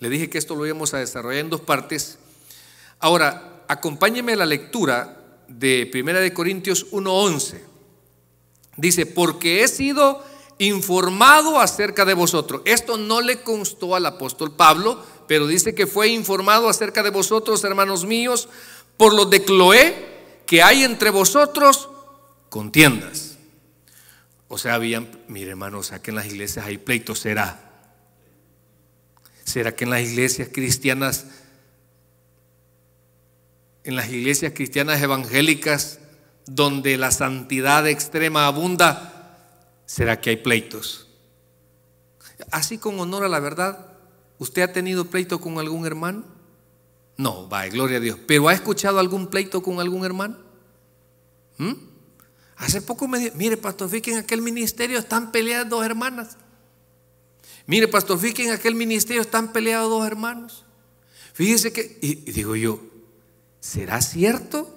le dije que esto lo íbamos a desarrollar en dos partes. Ahora, acompáñeme a la lectura de 1 de Corintios 1:11. Dice, "Porque he sido informado acerca de vosotros." Esto no le constó al apóstol Pablo, pero dice que fue informado acerca de vosotros, hermanos míos, por lo de Cloé, que hay entre vosotros contiendas. O sea, habían, mire hermano, sea que en las iglesias hay pleitos? ¿Será? ¿Será que en las iglesias cristianas, en las iglesias cristianas evangélicas, donde la santidad extrema abunda, será que hay pleitos? Así con honor a la verdad, ¿usted ha tenido pleito con algún hermano? No, vaya, gloria a Dios. ¿Pero ha escuchado algún pleito con algún hermano? ¿Mm? Hace poco me dijo, mire, pastor, que en aquel ministerio están peleadas dos hermanas. Mire, pastor, que en aquel ministerio están peleados dos hermanos. Fíjese que, y, digo yo, ¿será cierto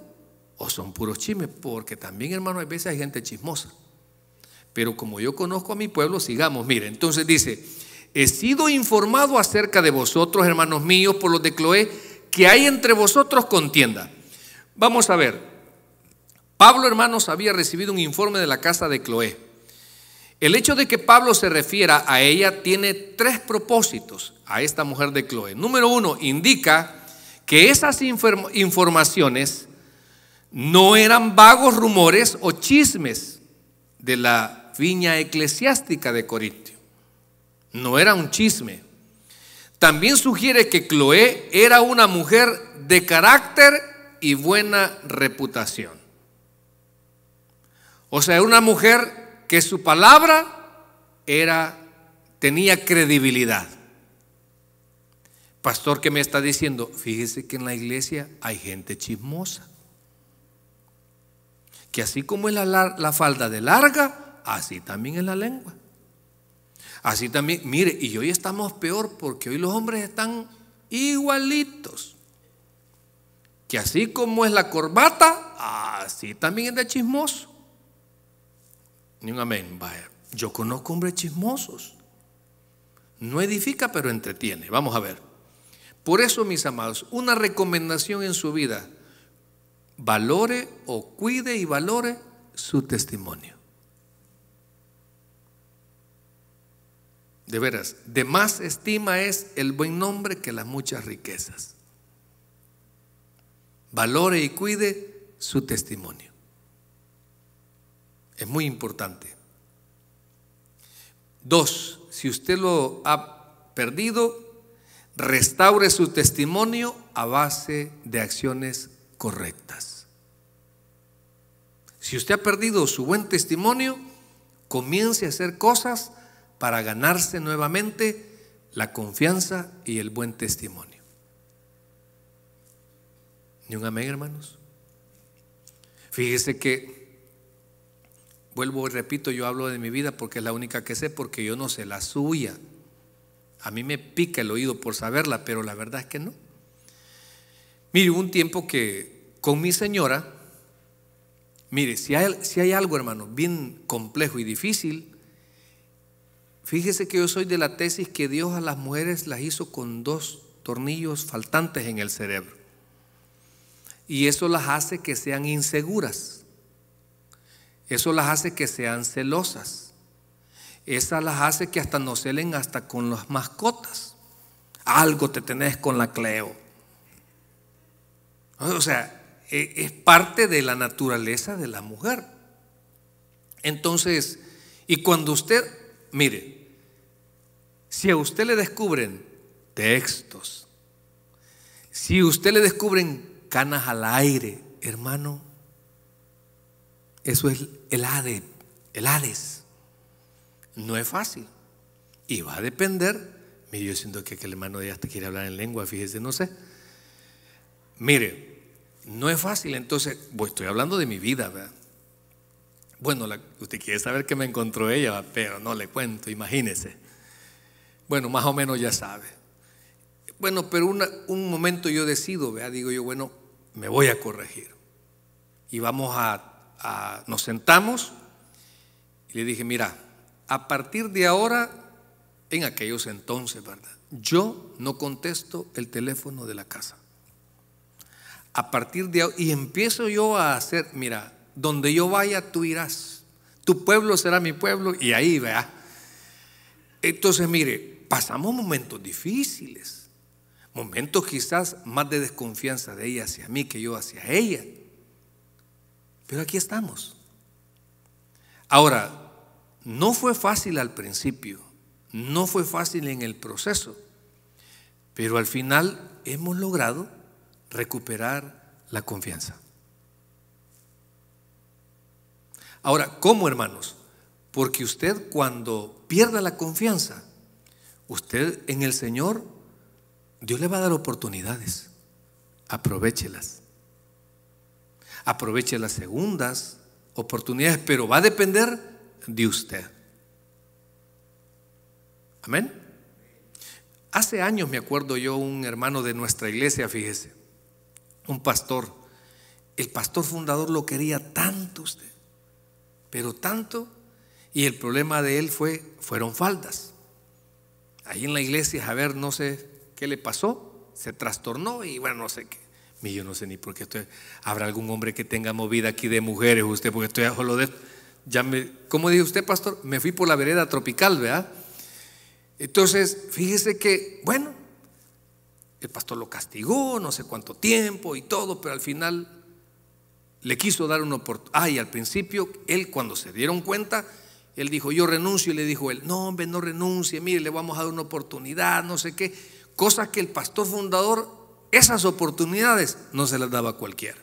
o son puros chismes? Porque también, hermano, a veces hay gente chismosa. Pero como yo conozco a mi pueblo, sigamos. Mire, entonces dice, he sido informado acerca de vosotros, hermanos míos, por los de Cloé, que hay entre vosotros contienda. Vamos a ver, Pablo, hermanos, había recibido un informe de la casa de Cloé. El hecho de que Pablo se refiera a ella tiene tres propósitos a esta mujer de Cloé. Número uno, indica que esas informaciones no eran vagos rumores o chismes de la viña eclesiástica de Corintio. No era un chisme. También sugiere que Cloé era una mujer de carácter y buena reputación. O sea, una mujer que su palabra era, tenía credibilidad. Pastor, que me está diciendo? Fíjese que en la iglesia hay gente chismosa. Que así como es la, la falda de larga, así también es la lengua. Así también, mire, y hoy estamos peor porque hoy los hombres están igualitos. Que así como es la corbata, así también es de chismoso. Ni un amén. Vaya. Yo conozco hombres chismosos. No edifica, pero entretiene. Vamos a ver. Por eso, mis amados, una recomendación en su vida. Valore o cuide y valore su testimonio. De veras, de más estima es el buen nombre que las muchas riquezas. Valore y cuide su testimonio. Es muy importante. Dos, si usted lo ha perdido, restaure su testimonio a base de acciones correctas. Si usted ha perdido su buen testimonio, comience a hacer cosas para ganarse nuevamente la confianza y el buen testimonio. ¿Ni un amén, hermanos? Fíjese que Vuelvo y repito, yo hablo de mi vida porque es la única que sé, porque yo no sé la suya. A mí me pica el oído por saberla, pero la verdad es que no. Mire, hubo un tiempo que con mi señora, mire, si hay, si hay algo, hermano, bien complejo y difícil, fíjese que yo soy de la tesis que Dios a las mujeres las hizo con dos tornillos faltantes en el cerebro. Y eso las hace que sean inseguras. Eso las hace que sean celosas. Esa las hace que hasta no celen hasta con las mascotas. Algo te tenés con la Cleo. O sea, e, es parte de la naturaleza de la mujer. Entonces, y cuando usted, mire, si a usted le descubren textos, si a usted le descubren canas al aire, hermano, eso es el ADE, el Hades. No es fácil. Y va a depender. Mire, yo siento que aquel hermano ya te quiere hablar en lengua, fíjese, no sé. Mire, no es fácil. Entonces, pues estoy hablando de mi vida, ¿verdad? Bueno, usted quiere saber qué me encontró ella, pero no le cuento, imagínese. Bueno, más o menos ya sabe. Bueno, pero un momento yo decido, ¿verdad? Digo yo, bueno, me voy a corregir. Y vamos a nos sentamos y le dije, mira, a partir de ahora, en aquellos entonces, ¿verdad? Yo no contesto el teléfono de la casa. A partir de ahora, y empiezo yo a hacer, mira, donde yo vaya tú irás, tu pueblo será mi pueblo y ahí, vea. Entonces, mire, pasamos momentos difíciles, momentos quizás más de desconfianza de ella hacia mí que yo hacia ella. Pero aquí estamos. Ahora, no fue fácil al principio, no fue fácil en el proceso, pero al final hemos logrado recuperar la confianza. Ahora, ¿cómo hermanos? Porque usted cuando pierda la confianza, usted en el Señor, Dios le va a dar oportunidades. Aprovechelas aproveche las segundas oportunidades, pero va a depender de usted. Amén. Hace años me acuerdo yo un hermano de nuestra iglesia, fíjese, un pastor. El pastor fundador lo quería tanto usted, pero tanto, y el problema de él fue, fueron faldas. Ahí en la iglesia, a ver, no sé qué le pasó, se trastornó y bueno, no sé qué yo no sé ni por qué estoy. Habrá algún hombre que tenga movida aquí de mujeres, usted, porque estoy a lo de. Ya me, ¿Cómo dice usted, pastor? Me fui por la vereda tropical, ¿verdad? Entonces, fíjese que, bueno, el pastor lo castigó, no sé cuánto tiempo y todo, pero al final le quiso dar una oportunidad. Ah, y al principio, él cuando se dieron cuenta, él dijo, yo renuncio, y le dijo él, no, hombre, no renuncie, mire, le vamos a dar una oportunidad, no sé qué. Cosa que el pastor fundador esas oportunidades no se las daba cualquiera.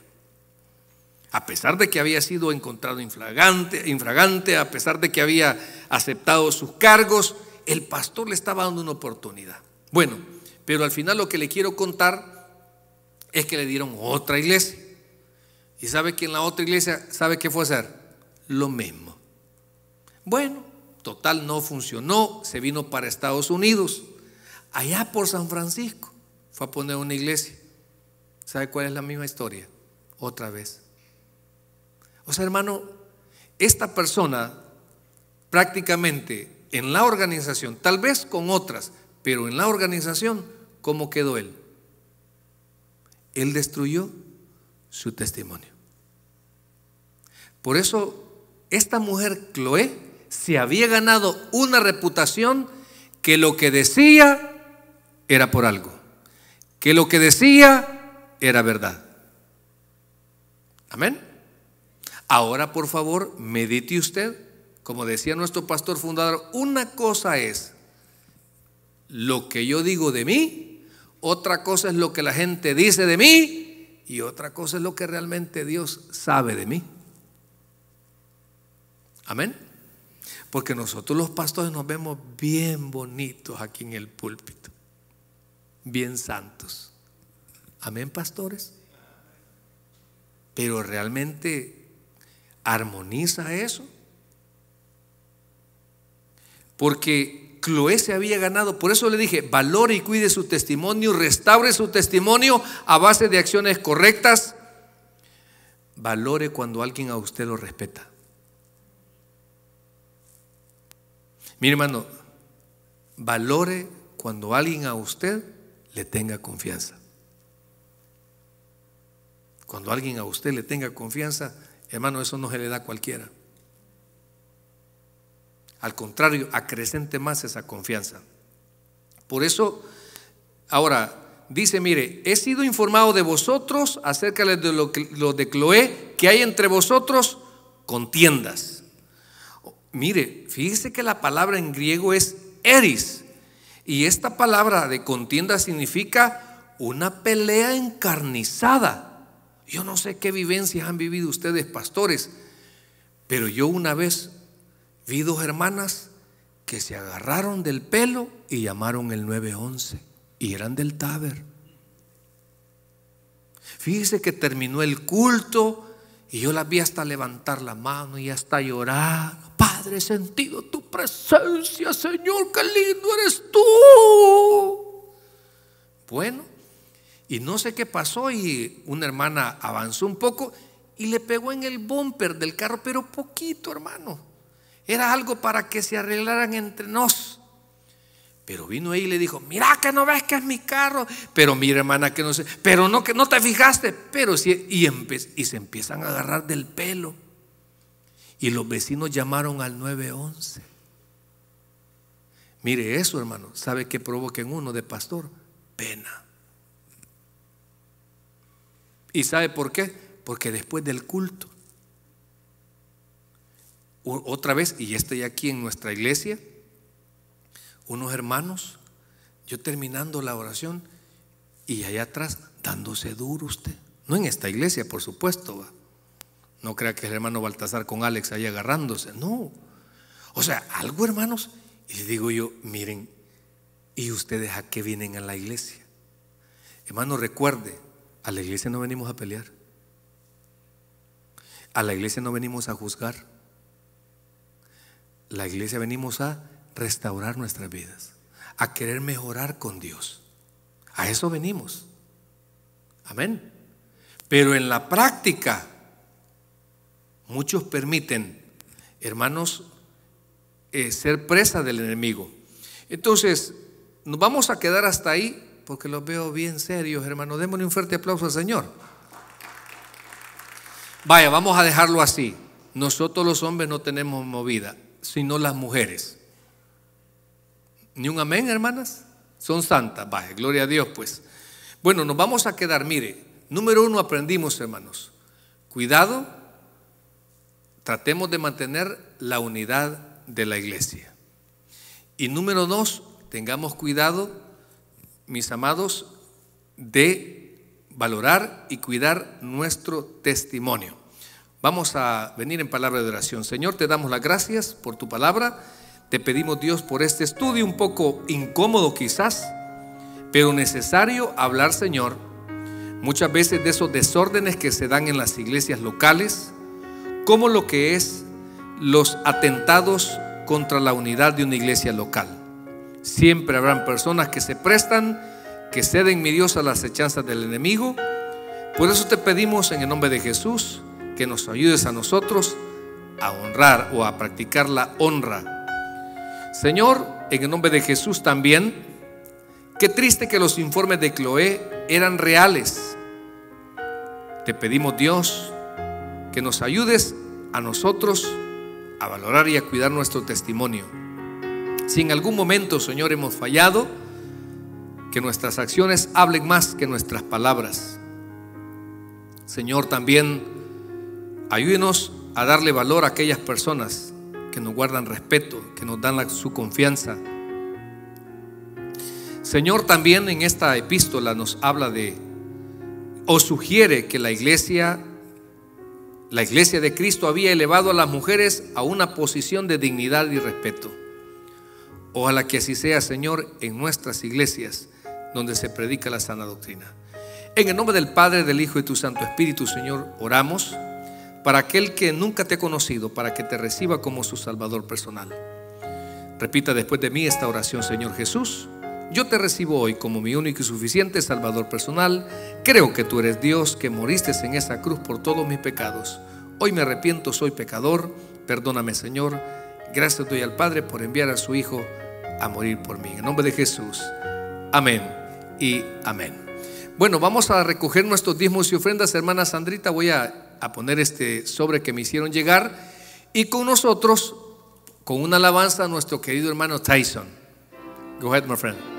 A pesar de que había sido encontrado infragante, infragante, a pesar de que había aceptado sus cargos, el pastor le estaba dando una oportunidad. Bueno, pero al final lo que le quiero contar es que le dieron otra iglesia. Y sabe que en la otra iglesia, ¿sabe qué fue a hacer? Lo mismo. Bueno, total no funcionó, se vino para Estados Unidos, allá por San Francisco fue a poner una iglesia. ¿Sabe cuál es la misma historia? Otra vez. O sea, hermano, esta persona prácticamente en la organización, tal vez con otras, pero en la organización, ¿cómo quedó él? Él destruyó su testimonio. Por eso, esta mujer, Chloé, se había ganado una reputación que lo que decía era por algo que lo que decía era verdad. Amén. Ahora, por favor, medite usted, como decía nuestro pastor fundador, una cosa es lo que yo digo de mí, otra cosa es lo que la gente dice de mí y otra cosa es lo que realmente Dios sabe de mí. Amén. Porque nosotros los pastores nos vemos bien bonitos aquí en el púlpito bien santos. Amén, pastores. Pero realmente armoniza eso. Porque Cloé se había ganado, por eso le dije, valore y cuide su testimonio, restaure su testimonio a base de acciones correctas. Valore cuando alguien a usted lo respeta. Mi hermano, valore cuando alguien a usted le tenga confianza. Cuando alguien a usted le tenga confianza, hermano, eso no se le da a cualquiera. Al contrario, acrecente más esa confianza. Por eso, ahora, dice, mire, he sido informado de vosotros acerca de lo, lo de Cloé, que hay entre vosotros contiendas. Mire, fíjese que la palabra en griego es eris, y esta palabra de contienda significa una pelea encarnizada. Yo no sé qué vivencias han vivido ustedes, pastores, pero yo una vez vi dos hermanas que se agarraron del pelo y llamaron el 911 y eran del Taber. Fíjese que terminó el culto y yo las vi hasta levantar la mano y hasta llorar. Padre, sentido tu presencia, Señor, qué lindo eres tú. Bueno, y no sé qué pasó y una hermana avanzó un poco y le pegó en el bumper del carro, pero poquito, hermano. Era algo para que se arreglaran entre nos. Pero vino ahí y le dijo, mira que no ves que es mi carro, pero mira hermana que no sé, pero no que no te fijaste, pero sí, y se empiezan a agarrar del pelo. Y los vecinos llamaron al 911. Mire eso, hermano. ¿Sabe qué provoca en uno de pastor? Pena. ¿Y sabe por qué? Porque después del culto, otra vez, y estoy aquí en nuestra iglesia, unos hermanos, yo terminando la oración, y allá atrás, dándose duro usted. No en esta iglesia, por supuesto, va. No crea que el hermano Baltasar con Alex ahí agarrándose. No. O sea, algo, hermanos. Y le digo yo, miren, ¿y ustedes a qué vienen a la iglesia? hermanos recuerde, a la iglesia no venimos a pelear. A la iglesia no venimos a juzgar. La iglesia venimos a restaurar nuestras vidas, a querer mejorar con Dios. A eso venimos. Amén. Pero en la práctica, Muchos permiten, hermanos, eh, ser presa del enemigo. Entonces, nos vamos a quedar hasta ahí porque los veo bien serios, hermanos. Démosle un fuerte aplauso al Señor. Vaya, vamos a dejarlo así. Nosotros los hombres no tenemos movida, sino las mujeres. Ni un amén, hermanas. Son santas. Vaya, gloria a Dios, pues. Bueno, nos vamos a quedar, mire, número uno aprendimos, hermanos. Cuidado tratemos de mantener la unidad de la iglesia. Y número dos, tengamos cuidado, mis amados, de valorar y cuidar nuestro testimonio. Vamos a venir en palabra de oración. Señor, te damos las gracias por tu palabra. Te pedimos Dios por este estudio un poco incómodo quizás, pero necesario hablar, Señor, muchas veces de esos desórdenes que se dan en las iglesias locales, como lo que es los atentados contra la unidad de una iglesia local. Siempre habrán personas que se prestan, que ceden, mi Dios, a las hechanzas del enemigo. Por eso te pedimos en el nombre de Jesús que nos ayudes a nosotros a honrar o a practicar la honra. Señor, en el nombre de Jesús también, qué triste que los informes de Cloé eran reales. Te pedimos, Dios, que nos ayudes a nosotros a valorar y a cuidar nuestro testimonio. Si en algún momento, Señor, hemos fallado, que nuestras acciones hablen más que nuestras palabras. Señor, también ayúdenos a darle valor a aquellas personas que nos guardan respeto, que nos dan su confianza. Señor, también en esta epístola nos habla de o sugiere que la iglesia la iglesia de Cristo había elevado a las mujeres a una posición de dignidad y respeto. Ojalá que así sea, Señor, en nuestras iglesias donde se predica la sana doctrina. En el nombre del Padre, del Hijo y tu Santo Espíritu, Señor, oramos para aquel que nunca te ha conocido, para que te reciba como su Salvador personal. Repita después de mí esta oración, Señor Jesús. Yo te recibo hoy como mi único y suficiente Salvador personal. Creo que tú eres Dios, que moriste en esa cruz por todos mis pecados. Hoy me arrepiento, soy pecador. Perdóname, Señor. Gracias doy al Padre por enviar a su Hijo a morir por mí. En nombre de Jesús. Amén y amén. Bueno, vamos a recoger nuestros diezmos y ofrendas, hermana Sandrita. Voy a, a poner este sobre que me hicieron llegar. Y con nosotros, con una alabanza, a nuestro querido hermano Tyson. Go ahead, my friend.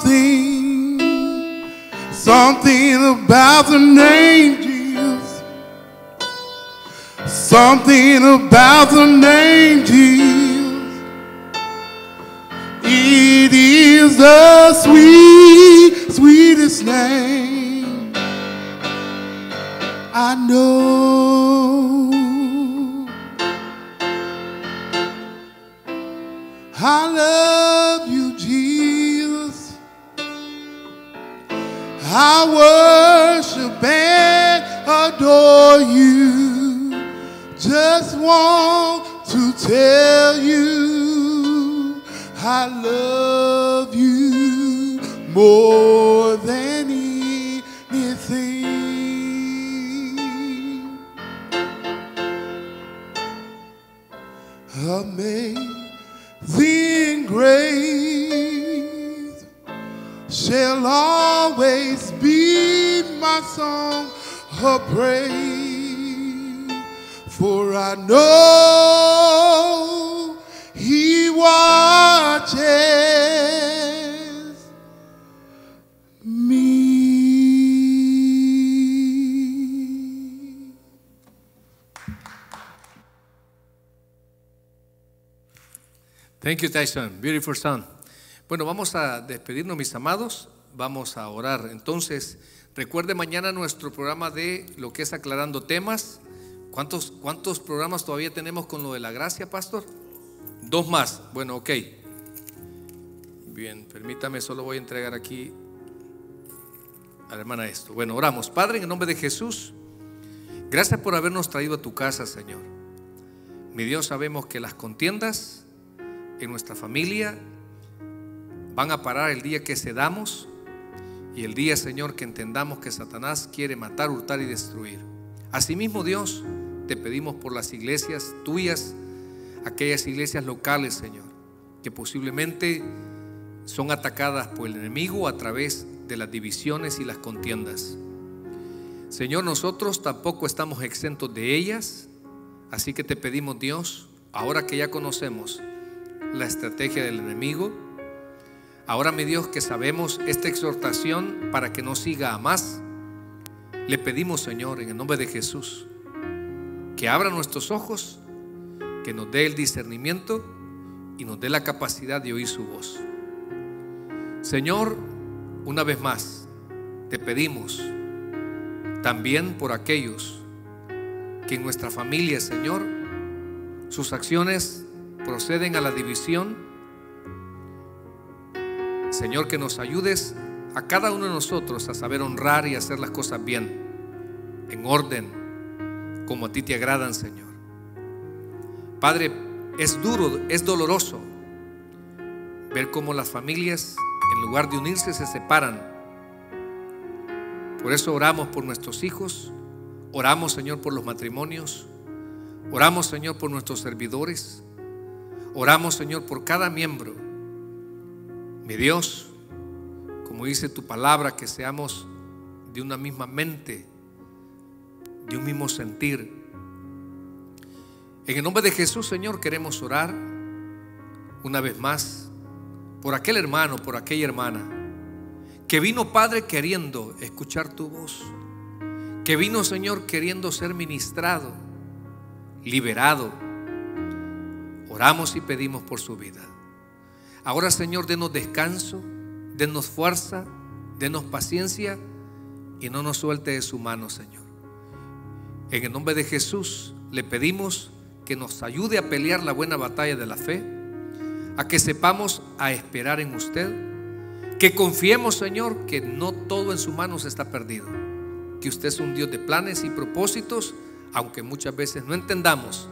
something, something about the name Jesus. Something about the name Jesus. It is the sweet, sweetest name I know. just want to tell you I love you more than anything. Amazing grace shall always be my song of praise. For I know he watches me. Thank you, Tyson. Beautiful son. Bueno, vamos a despedirnos, mis amados. Vamos a orar. Entonces, recuerde mañana nuestro programa de lo que es aclarando temas ¿Cuántos, programas todavía tenemos con lo de la gracia, pastor? Dos más. Bueno, ok. Bien, permítame, solo voy a entregar aquí a la hermana esto. Bueno, oramos. Padre, en el nombre de Jesús, gracias por habernos traído a tu casa, Señor. Mi Dios, sabemos que las contiendas en nuestra familia van a parar el día que cedamos y el día, Señor, que entendamos que Satanás quiere matar, hurtar y destruir. Asimismo, Dios, te pedimos por las iglesias tuyas, aquellas iglesias locales, Señor, que posiblemente son atacadas por el enemigo a través de las divisiones y las contiendas. Señor, nosotros tampoco estamos exentos de ellas, así que te pedimos, Dios, ahora que ya conocemos la estrategia del enemigo, ahora mi Dios que sabemos esta exhortación para que no siga a más, le pedimos, Señor, en el nombre de Jesús, que abra nuestros ojos, que nos dé el discernimiento y nos dé la capacidad de oír su voz. Señor, una vez más, te pedimos también por aquellos que en nuestra familia, Señor, sus acciones proceden a la división. Señor, que nos ayudes a cada uno de nosotros a saber honrar y hacer las cosas bien, en orden, como a ti te agradan, Señor. Padre, es duro, es doloroso ver cómo las familias, en lugar de unirse, se separan. Por eso oramos por nuestros hijos, oramos, Señor, por los matrimonios, oramos, Señor, por nuestros servidores, oramos, Señor, por cada miembro. Mi Dios, como dice tu palabra, que seamos de una misma mente de un mismo sentir. En el nombre de Jesús, Señor, queremos orar una vez más por aquel hermano, por aquella hermana, que vino, Padre, queriendo escuchar tu voz, que vino, Señor, queriendo ser ministrado, liberado. Oramos y pedimos por su vida. Ahora, Señor, denos descanso, denos fuerza, denos paciencia y no nos suelte de su mano, Señor. En el nombre de Jesús le pedimos que nos ayude a pelear la buena batalla de la fe, a que sepamos a esperar en usted, que confiemos, Señor, que no todo en sus manos está perdido, que usted es un Dios de planes y propósitos, aunque muchas veces no entendamos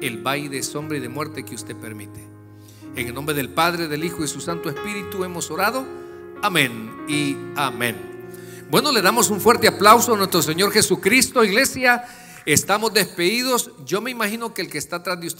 el valle de sombra y de muerte que usted permite. En el nombre del Padre, del Hijo y su Santo Espíritu hemos orado. Amén y amén. Bueno, le damos un fuerte aplauso a nuestro Señor Jesucristo, iglesia. Estamos despedidos. Yo me imagino que el que está atrás de usted...